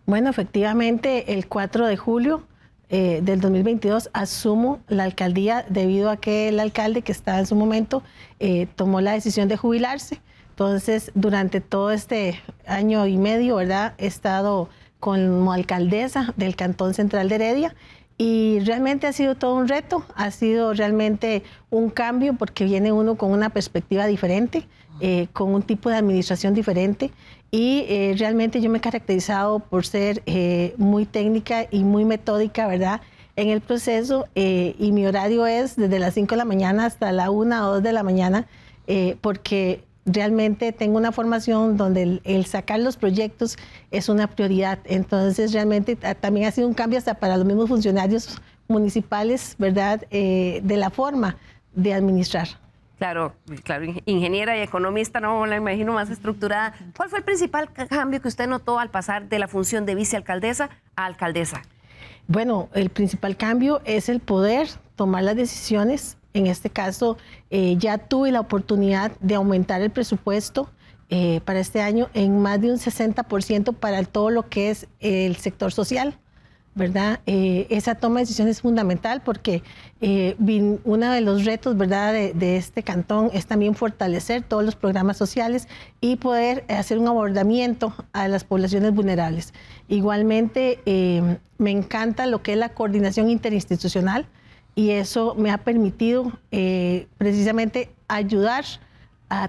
Bueno, efectivamente, el 4 de julio eh, del 2022 asumo la alcaldía debido a que el alcalde que estaba en su momento eh, tomó la decisión de jubilarse. Entonces, durante todo este año y medio, ¿verdad? He estado como alcaldesa del Cantón Central de Heredia y realmente ha sido todo un reto, ha sido realmente un cambio porque viene uno con una perspectiva diferente. Eh, con un tipo de administración diferente y eh, realmente yo me he caracterizado por ser eh, muy técnica y muy metódica, ¿verdad? En el proceso y mi horario es desde las 5 de la mañana hasta la 1 o 2 de la mañana porque realmente tengo una formación donde el, el, sacar los proyectos es una prioridad. Entonces realmente también ha sido un cambio hasta para los mismos funcionarios municipales, ¿verdad? de la forma de administrar. Claro, ingeniera y economista, no la imagino más estructurada. ¿Cuál fue el principal cambio que usted notó al pasar de la función de vicealcaldesa a alcaldesa? Bueno, el principal cambio es el poder tomar las decisiones. En este caso, eh, ya tuve la oportunidad de aumentar el presupuesto eh, para este año en más de un 60% para todo lo que es el sector social. ¿verdad? Eh, esa toma de decisiones es fundamental porque eh, uno de los retos, ¿verdad?, de, este cantón es también fortalecer todos los programas sociales y poder hacer un abordamiento a las poblaciones vulnerables. Igualmente, eh, me encanta lo que es la coordinación interinstitucional y eso me ha permitido precisamente ayudar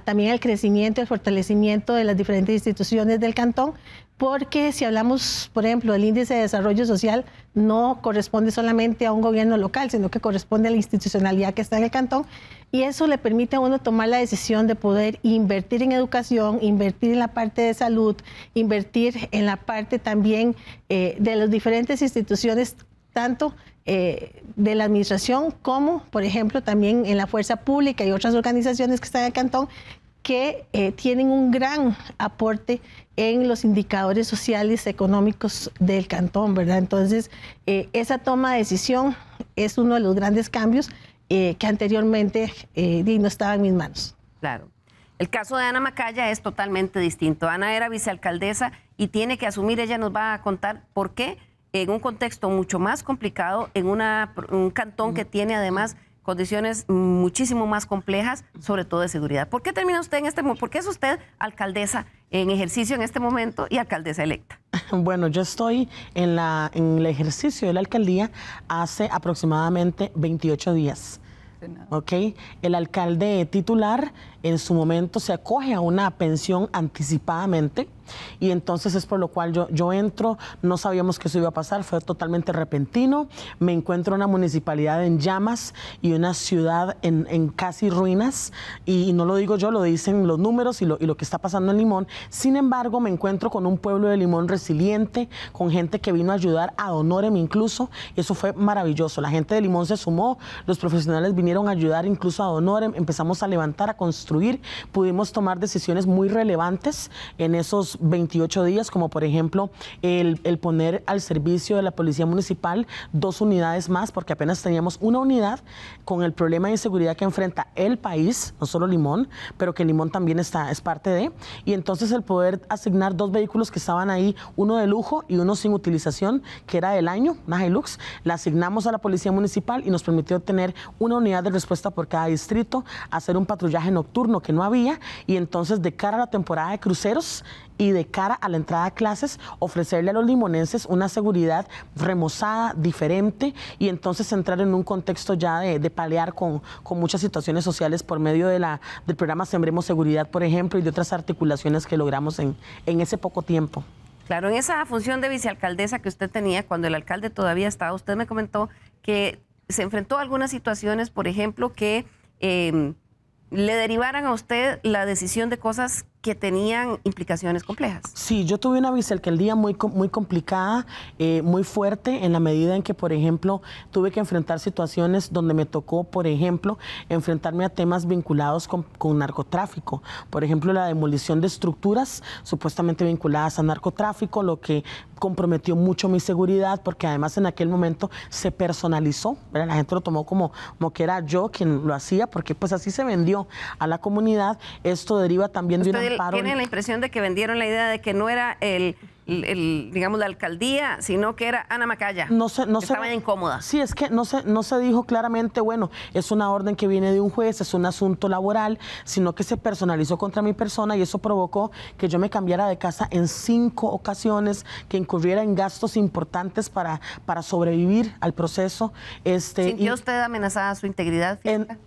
también al crecimiento y al fortalecimiento de las diferentes instituciones del cantón, porque si hablamos, por ejemplo, del índice de desarrollo social, no corresponde solamente a un gobierno local, sino que corresponde a la institucionalidad que está en el cantón, y eso le permite a uno tomar la decisión de poder invertir en educación, invertir en la parte de salud, invertir en la parte también eh, de las diferentes instituciones, tanto eh, de la administración como, por ejemplo, también en la fuerza pública y otras organizaciones que están en el cantón, que eh, tienen un gran aporte en los indicadores sociales económicos del cantón, ¿verdad? Entonces, eh, esa toma de decisión es uno de los grandes cambios eh, que anteriormente no estaba en mis manos. Claro. El caso de Ana Macaya es totalmente distinto. Ana era vicealcaldesa y tiene que asumir, ella nos va a contar por qué, en un contexto mucho más complicado, en una, un cantón que tiene además condiciones muchísimo más complejas, sobre todo de seguridad. ¿Por qué termina usted en este momento? ¿Por qué es usted alcaldesa en ejercicio en este momento y alcaldesa electa? (laughs) Bueno, yo estoy en, la, en el ejercicio de la alcaldía hace aproximadamente 28 días. ¿ok? El alcalde titular en su momento se acoge a una pensión anticipadamente y entonces es por lo cual yo, yo entro, no sabíamos que eso iba a pasar, fue totalmente repentino, me encuentro en una municipalidad en llamas y una ciudad en, en casi ruinas y, no lo digo yo, lo dicen los números y lo, y lo que está pasando en Limón, sin embargo me encuentro con un pueblo de Limón resiliente, con gente que vino a ayudar a Honorem incluso, y eso fue maravilloso, la gente de Limón se sumó, los profesionales vinieron a ayudar incluso a Donorem, empezamos a levantar, a construir, Pudimos tomar decisiones muy relevantes en esos 28 días, como por ejemplo el, el poner al servicio de la Policía Municipal dos unidades más, porque apenas teníamos una unidad con el problema de inseguridad que enfrenta el país, no solo Limón, pero que Limón también está, es parte de. Y entonces el poder asignar dos vehículos que estaban ahí, uno de lujo y uno sin utilización, que era del año, una lux la asignamos a la Policía Municipal y nos permitió tener una unidad de respuesta por cada distrito, hacer un patrullaje nocturno que no había y entonces de cara a la temporada de cruceros y de cara a la entrada a clases ofrecerle a los limonenses una seguridad remozada, diferente y entonces entrar en un contexto ya de, de palear con, muchas situaciones sociales por medio de la, del programa Sembremos Seguridad, por ejemplo, y de otras articulaciones que logramos en, en ese poco tiempo. Claro, en esa función de vicealcaldesa que usted tenía cuando el alcalde todavía estaba, usted me comentó que se enfrentó a algunas situaciones, por ejemplo, que... Em, le derivaran a usted la decisión de cosas que tenían implicaciones complejas. Sí, yo tuve una que día muy, muy complicada, eh, muy fuerte, en la medida en que, por ejemplo, tuve que enfrentar situaciones donde me tocó, por ejemplo, enfrentarme a temas vinculados con, narcotráfico. Por ejemplo, la demolición de estructuras supuestamente vinculadas a narcotráfico, lo que comprometió mucho mi seguridad, porque además en aquel momento se personalizó, la gente lo tomó como, como que era yo quien lo hacía, porque pues así se vendió a la comunidad. Esto deriva también de una tienen, la impresión de que vendieron la idea de que no era el, digamos, la alcaldía, sino que era Ana Macaya. No se, no estaba incómoda. Sí, es que no se, no se dijo claramente, bueno, es una orden que viene de un juez, es un asunto laboral, sino que se personalizó contra mi persona y eso provocó que yo me cambiara de casa en cinco ocasiones, que incurriera en gastos importantes para, para sobrevivir al proceso. Este, ¿Sintió y, usted amenazada su integridad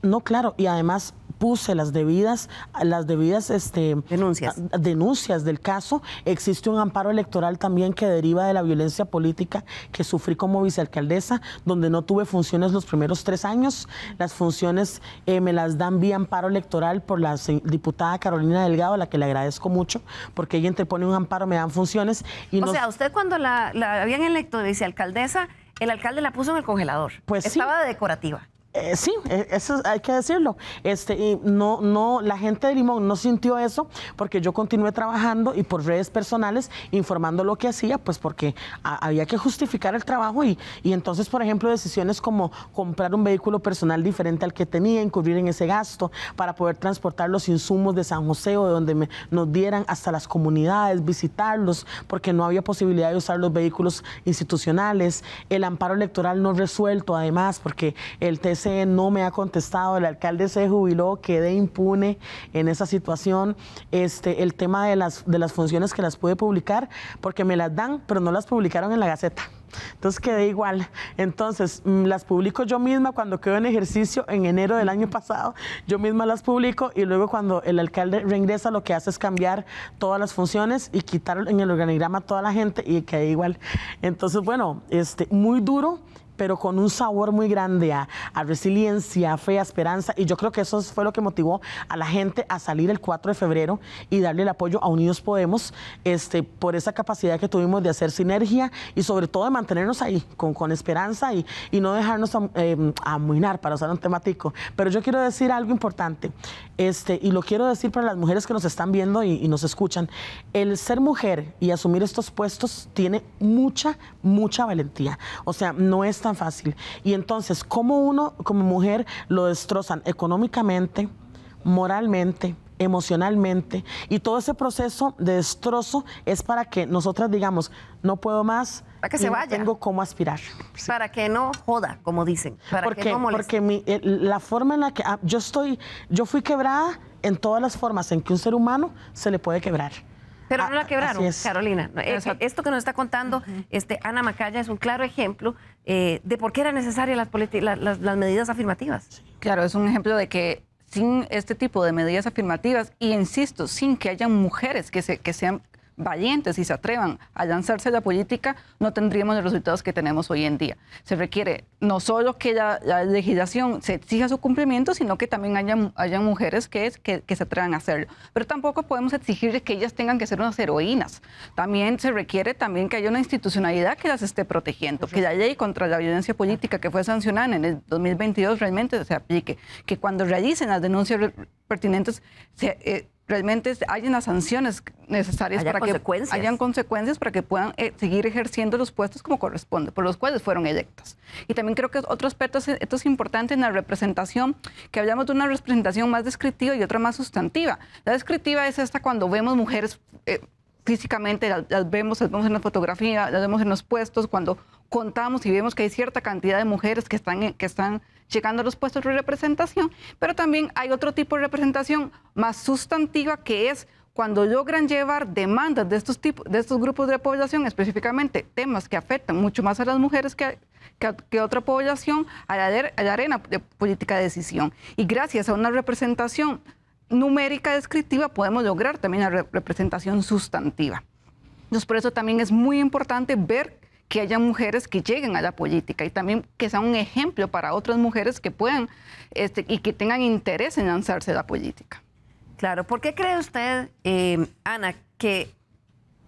no, claro, y además puse las debidas, las debidas este, denuncias. denuncias del caso. Existe un amparo electoral también que deriva de la violencia política que sufrí como vicealcaldesa, donde no tuve funciones los primeros tres años. Las funciones eh, me las dan vía amparo electoral por la diputada Carolina Delgado, a la que le agradezco mucho, porque ella interpone un amparo, me dan funciones. o sea, usted cuando la, habían electo de vicealcaldesa, el alcalde la puso en el congelador. Pues Estaba decorativa. Eh, sí, e, eso hay que decirlo. Este, y no, no, la gente de Limón no sintió eso porque yo continué trabajando y por redes personales informando lo que hacía, pues porque había que justificar el trabajo y, entonces, por ejemplo, decisiones como comprar un vehículo personal diferente al que tenía, incurrir en ese gasto para poder transportar los insumos de San José o de donde nos dieran hasta las comunidades, visitarlos, porque no había posibilidad de usar los vehículos institucionales, el amparo electoral no resuelto, además, porque el test no me ha contestado, el alcalde se jubiló, quedé impune en esa situación. Este, el tema de las, de las funciones que las pude publicar, porque me las dan, pero no las publicaron en la Gaceta. Entonces quedé igual. Entonces mm, las publico yo misma cuando quedo en ejercicio en enero del año pasado. Yo misma las publico y luego cuando el alcalde reingresa lo que hace es cambiar todas las funciones y quitar en el organigrama a toda la gente y quedé igual. Entonces, bueno, este, muy duro pero con un sabor muy grande a, a, resiliencia, fe, a esperanza. Y yo creo que eso fue lo que motivó a la gente a salir el 4 de febrero y darle el apoyo a Unidos Podemos este, por esa capacidad que tuvimos de hacer sinergia y sobre todo de mantenernos ahí con, con esperanza y, y no dejarnos a, eh, para usar un temático. Pero yo quiero decir algo importante este, y lo quiero decir para las mujeres que nos están viendo y, y nos escuchan. El ser mujer y asumir estos puestos tiene mucha, mucha valentía. O sea, no es tan fácil. Y entonces, como uno como mujer lo destrozan económicamente, moralmente? emocionalmente y todo ese proceso de destrozo es para que nosotras digamos no puedo más para que se vaya tengo cómo aspirar para que no joda como dicen porque, porque eh, la forma en la que ah, yo estoy yo fui quebrada en todas las formas en que un ser humano se le puede quebrar pero ah, no la quebraron, Carolina. E, esto que nos está contando este, Ana Macaya es un claro ejemplo eh, de por qué eran necesarias las, medidas afirmativas. Claro, es un ejemplo de que sin este tipo de medidas afirmativas, y insisto, sin que haya mujeres que, se, que sean valientes y se atrevan a lanzarse a la política, no tendríamos los resultados que tenemos hoy en día. Se requiere no solo que la, legislación se exija su cumplimiento, sino que también haya, haya mujeres que, que, se atrevan a hacerlo. Pero tampoco podemos exigir que ellas tengan que ser unas heroínas. También se requiere también que haya una institucionalidad que las esté protegiendo, que la ley contra la violencia política que fue sancionada en el 2022 realmente se aplique, que cuando realicen las denuncias pertinentes se... Eh, realmente hayan las sanciones necesarias para que hayan consecuencias para que puedan eh, seguir ejerciendo los puestos como corresponde, por los cuales fueron electas. Y también creo que otro aspecto esto es importante en la representación, que hablamos de una representación más descriptiva y otra más sustantiva. La descriptiva es esta cuando vemos mujeres eh, físicamente, las, vemos, las vemos en la fotografía, las vemos en los puestos, cuando contamos y vemos que hay cierta cantidad de mujeres que están, que están llegando a los puestos de representación, pero también hay otro tipo de representación más sustantiva que es cuando logran llevar demandas de estos, tipos, de estos grupos de población, específicamente temas que afectan mucho más a las mujeres que, a, que, otra población, a la, a la arena de política de decisión. Y gracias a una representación numérica descriptiva podemos lograr también la representación sustantiva. Entonces, por eso también es muy importante ver que haya mujeres que lleguen a la política y también que sean un ejemplo para otras mujeres que puedan este, y que tengan interés en lanzarse a la política. Claro, ¿por qué cree usted, eh, Ana, que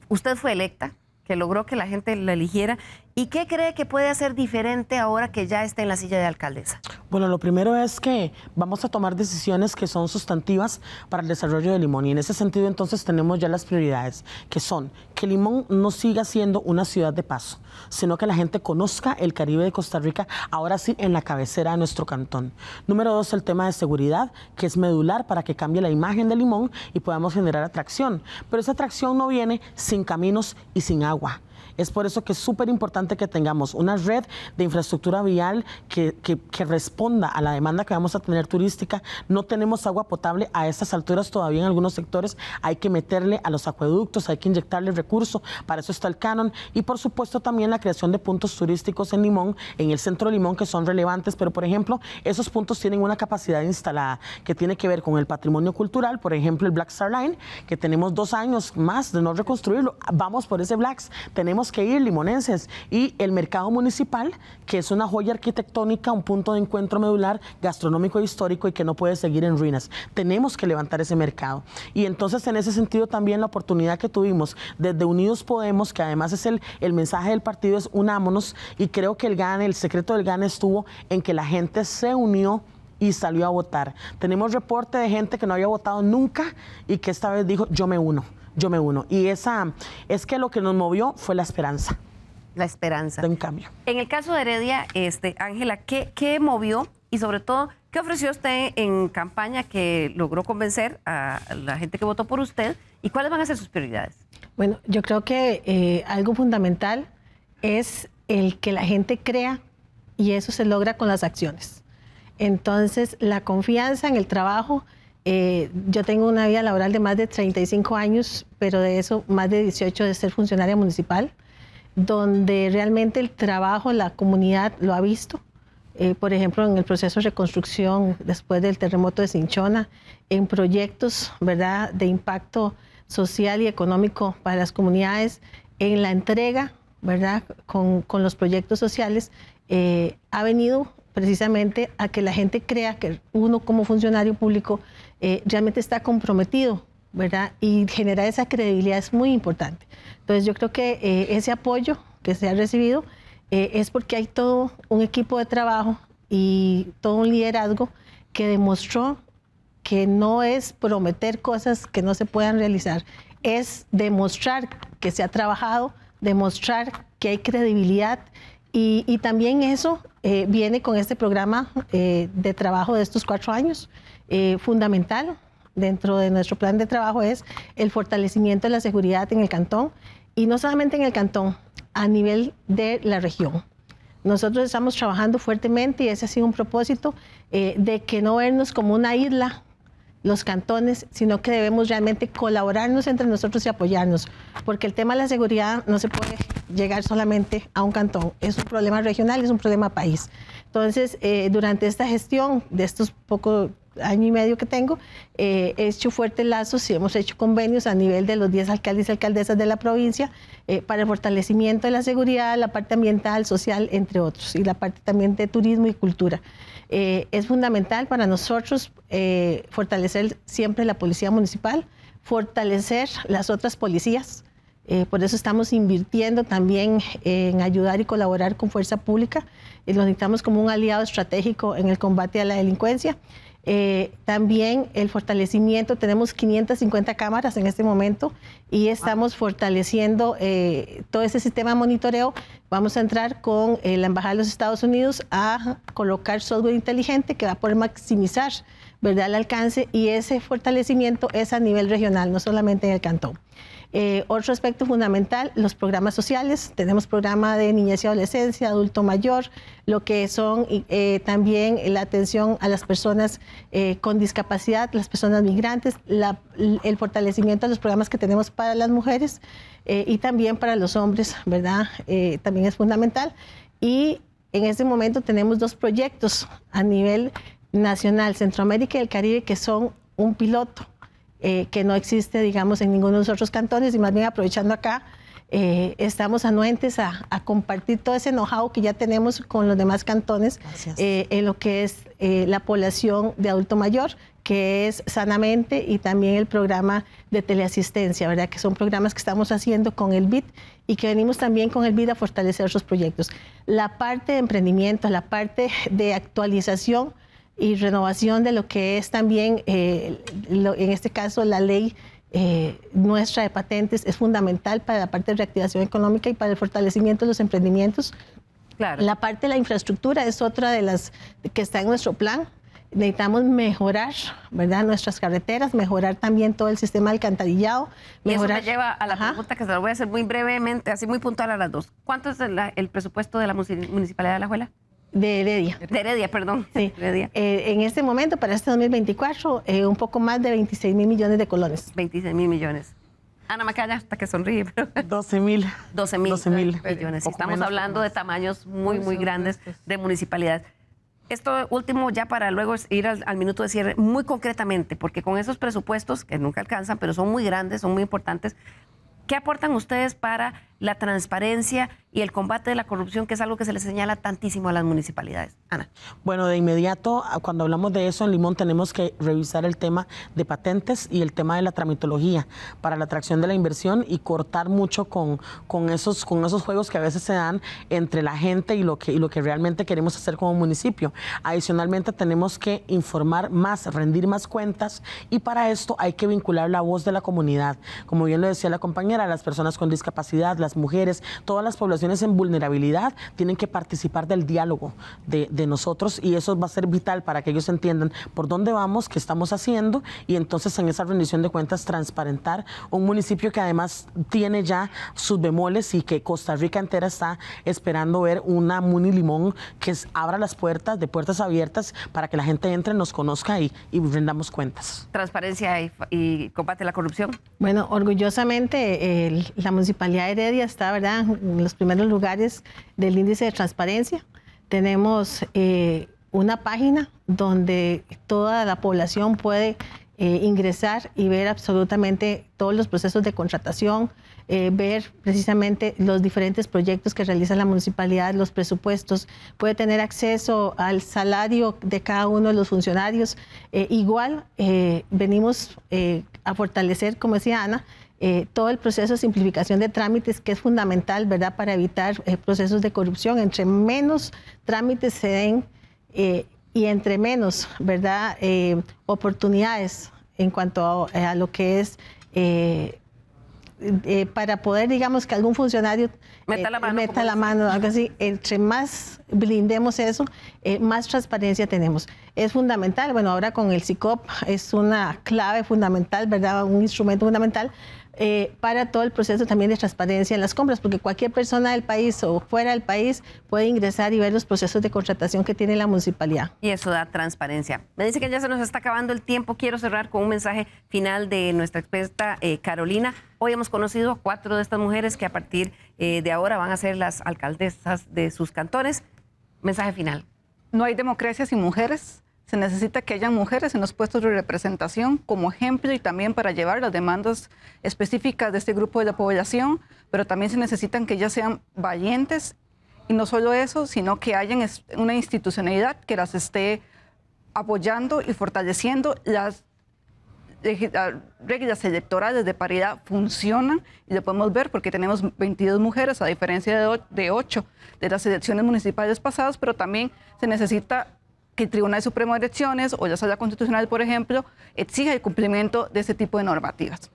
usted fue electa, que logró que la gente la eligiera ¿Y qué cree que puede hacer diferente ahora que ya está en la silla de alcaldesa? Bueno, lo primero es que vamos a tomar decisiones que son sustantivas para el desarrollo de Limón y en ese sentido entonces tenemos ya las prioridades, que son que Limón no siga siendo una ciudad de paso, sino que la gente conozca el Caribe de Costa Rica, ahora sí en la cabecera de nuestro cantón. Número dos, el tema de seguridad, que es medular para que cambie la imagen de Limón y podamos generar atracción. Pero esa atracción no viene sin caminos y sin agua. Es por eso que es súper importante que tengamos una red de infraestructura vial que, responda a la demanda que vamos a tener turística. No tenemos agua potable a estas alturas todavía en algunos sectores. Hay que meterle a los acueductos, hay que inyectarle recursos. Para eso está el canon. Y por supuesto también la creación de puntos turísticos en Limón, en el centro de Limón, que son relevantes. Pero por ejemplo, esos puntos tienen una capacidad instalada que tiene que ver con el patrimonio cultural. Por ejemplo, el Black Star Line, que tenemos dos años más de no reconstruirlo. Vamos por ese Blacks. Tenemos que ir, limonenses. Y el mercado municipal, que es una joya arquitectónica, un punto de encuentro medular gastronómico e histórico y que no puede seguir en ruinas. Tenemos que levantar ese mercado. Y entonces en ese sentido también la oportunidad que tuvimos desde Unidos Podemos, que además es el, el mensaje del partido, es unámonos. Y creo que el GAN, el secreto del GAN estuvo en que la gente se unió y salió a votar. Tenemos reporte de gente que no había votado nunca y que esta vez dijo, yo me uno yo me uno. Y esa, es que lo que nos movió fue la esperanza. La esperanza. De un cambio. En el caso de Heredia, este, Ángela, ¿qué, ¿qué movió y sobre todo, ¿qué ofreció usted en campaña que logró convencer a la gente que votó por usted? ¿Y cuáles van a ser sus prioridades? Bueno, yo creo que eh, algo fundamental es el que la gente crea y eso se logra con las acciones. Entonces, la confianza en el trabajo eh, yo tengo una vida laboral de más de 35 años, pero de eso más de 18 de ser funcionaria municipal, donde realmente el trabajo, la comunidad lo ha visto. Eh, por ejemplo, en el proceso de reconstrucción después del terremoto de Cinchona, en proyectos ¿verdad? de impacto social y económico para las comunidades, en la entrega ¿verdad? Con, los proyectos sociales, eh, ha venido precisamente a que la gente crea que uno como funcionario público eh, realmente está comprometido, ¿verdad? Y generar esa credibilidad es muy importante. Entonces yo creo que eh, ese apoyo que se ha recibido eh, es porque hay todo un equipo de trabajo y todo un liderazgo que demostró que no es prometer cosas que no se puedan realizar, es demostrar que se ha trabajado, demostrar que hay credibilidad y, también eso viene con este programa de trabajo de estos cuatro años eh, fundamental dentro de nuestro plan de trabajo es el fortalecimiento de la seguridad en el cantón y no solamente en el cantón, a nivel de la región. Nosotros estamos trabajando fuertemente y ese ha sido un propósito eh, de que no vernos como una isla los cantones, sino que debemos realmente colaborarnos entre nosotros y apoyarnos, porque el tema de la seguridad no se puede llegar solamente a un cantón, es un problema regional, es un problema país. Entonces, eh, durante esta gestión de estos pocos año y medio que tengo, eh, he hecho fuertes lazos y hemos hecho convenios a nivel de los 10 alcaldes y alcaldesas de la provincia eh, para el fortalecimiento de la seguridad, la parte ambiental, social, entre otros, y la parte también de turismo y cultura. Eh, es fundamental para nosotros fortalecer siempre la policía municipal, fortalecer las otras policías. por eso estamos invirtiendo también en ayudar y colaborar con Fuerza Pública. y lo necesitamos como un aliado estratégico en el combate a la delincuencia. Eh, también el fortalecimiento, tenemos 550 cámaras en este momento y ah. estamos fortaleciendo eh, todo ese sistema de monitoreo. Vamos a entrar con eh, la Embajada de los Estados Unidos a colocar software inteligente que va a poder maximizar ¿verdad? el alcance y ese fortalecimiento es a nivel regional, no solamente en el cantón. Eh, otro aspecto fundamental, los programas sociales. Tenemos programa de niñez y adolescencia, adulto mayor, lo que son eh, también la atención a las personas eh, con discapacidad, las personas migrantes, el fortalecimiento de los programas que tenemos para las mujeres y también para los hombres, ¿verdad? también es fundamental. Y en este momento tenemos dos proyectos a nivel nacional, Centroamérica y el Caribe, que son un piloto eh, que no existe, digamos, en ninguno de los otros cantones, y más bien aprovechando acá, eh, estamos anuentes a, a, compartir todo ese know-how que ya tenemos con los demás cantones eh, en lo que es la población de adulto mayor, que es Sanamente y también el programa de teleasistencia, ¿verdad? Que son programas que estamos haciendo con el BID y que venimos también con el BID a fortalecer esos proyectos. La parte de emprendimiento, la parte de actualización y renovación de lo que es también, eh, en este caso, la ley eh, nuestra de patentes es fundamental para la parte de reactivación económica y para el fortalecimiento de los emprendimientos. Claro. La parte de la infraestructura es otra de las que está en nuestro plan. Necesitamos mejorar, ¿verdad? Nuestras carreteras, mejorar también todo el sistema alcantarillado. Y eso me lleva a la pregunta que se lo voy a hacer muy brevemente, así muy puntual a las dos. ¿Cuánto es el, presupuesto de la municipalidad de La de Heredia. De Heredia, perdón. Sí. Heredia. Eh, en este momento, para este 2024, eh, un poco más de 26 mil millones de colores. 26 mil millones. Ana Macaya, hasta que sonríe. Pero... 12 (laughs) mil. 12 mil millones. Estamos hablando de tamaños muy, muy grandes de municipalidades. Esto último, ya para luego ir al, minuto de cierre, muy concretamente, porque con esos presupuestos que nunca alcanzan, pero son muy grandes, son muy importantes, ¿qué aportan ustedes para la transparencia y el combate de la corrupción, que es algo que se le señala tantísimo a las municipalidades. Ana. Bueno, de inmediato, ah, cuando hablamos de eso en Limón, tenemos que revisar el tema de patentes y el tema de la tramitología para la atracción de la inversión y cortar mucho con, con, esos, con esos juegos que a veces se dan entre la gente y lo, que, y lo que realmente queremos hacer como municipio. Adicionalmente, tenemos que informar más, rendir más cuentas y para esto hay que vincular la voz de la comunidad. Como bien lo decía la compañera, las personas con discapacidad, las mujeres, todas las poblaciones en vulnerabilidad tienen que participar del diálogo de, nosotros y eso va a ser vital para que ellos entiendan por dónde vamos, qué estamos haciendo y entonces en esa rendición de cuentas transparentar un municipio que además tiene ya sus bemoles y que Costa Rica entera está esperando ver una Muni Limón que abra las puertas, de puertas abiertas, para que la gente entre, nos conozca y, y rendamos cuentas. Transparencia y, combate la corrupción. Bueno, orgullosamente la Municipalidad de Heredia está ¿verdad? en los primeros lugares del índice de transparencia. Tenemos eh, una página donde toda la población puede eh, ingresar y ver absolutamente todos los procesos de contratación, eh, ver precisamente los diferentes proyectos que realiza la municipalidad, los presupuestos, puede tener acceso al salario de cada uno de los funcionarios. igual venimos a fortalecer, como decía Ana, eh, todo el proceso de simplificación de trámites que es fundamental, ¿verdad?, para evitar eh, procesos de corrupción. Entre menos trámites se den eh, y entre menos, ¿verdad?, oportunidades en cuanto a, lo que es... para poder, digamos, que algún funcionario meta la mano, así, entre más blindemos eso, más transparencia tenemos. Es fundamental, bueno, ahora con el CICOP es una clave fundamental, ¿verdad? Un instrumento fundamental eh, para todo el proceso también de transparencia en las compras, porque cualquier persona del país o fuera del país puede ingresar y ver los procesos de contratación que tiene la municipalidad. Y eso da transparencia. Me dice que ya se nos está acabando el tiempo. Quiero cerrar con un mensaje final de nuestra experta eh, Carolina. Hoy hemos conocido a cuatro de estas mujeres que a partir eh, de ahora van a ser las alcaldesas de sus cantones. Mensaje final. No hay democracia sin mujeres se necesita que hayan mujeres en los puestos de representación como ejemplo y también para llevar las demandas específicas de este grupo de la población, pero también se necesitan que ellas sean valientes y no solo eso, sino que hayan una institucionalidad que las esté apoyando y fortaleciendo. Las reglas electorales de paridad funcionan y lo podemos ver porque tenemos 22 mujeres a diferencia de 8 de las elecciones municipales pasadas, pero también se necesita que el Tribunal Supremo de Elecciones o la Sala Constitucional, por ejemplo, exija el cumplimiento de este tipo de normativas.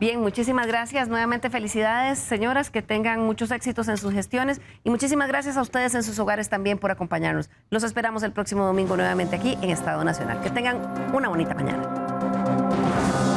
Bien, muchísimas gracias. Nuevamente felicidades, señoras, que tengan muchos éxitos en sus gestiones y muchísimas gracias a ustedes en sus hogares también por acompañarnos. Los esperamos el próximo domingo nuevamente aquí en Estado Nacional. Que tengan una bonita mañana.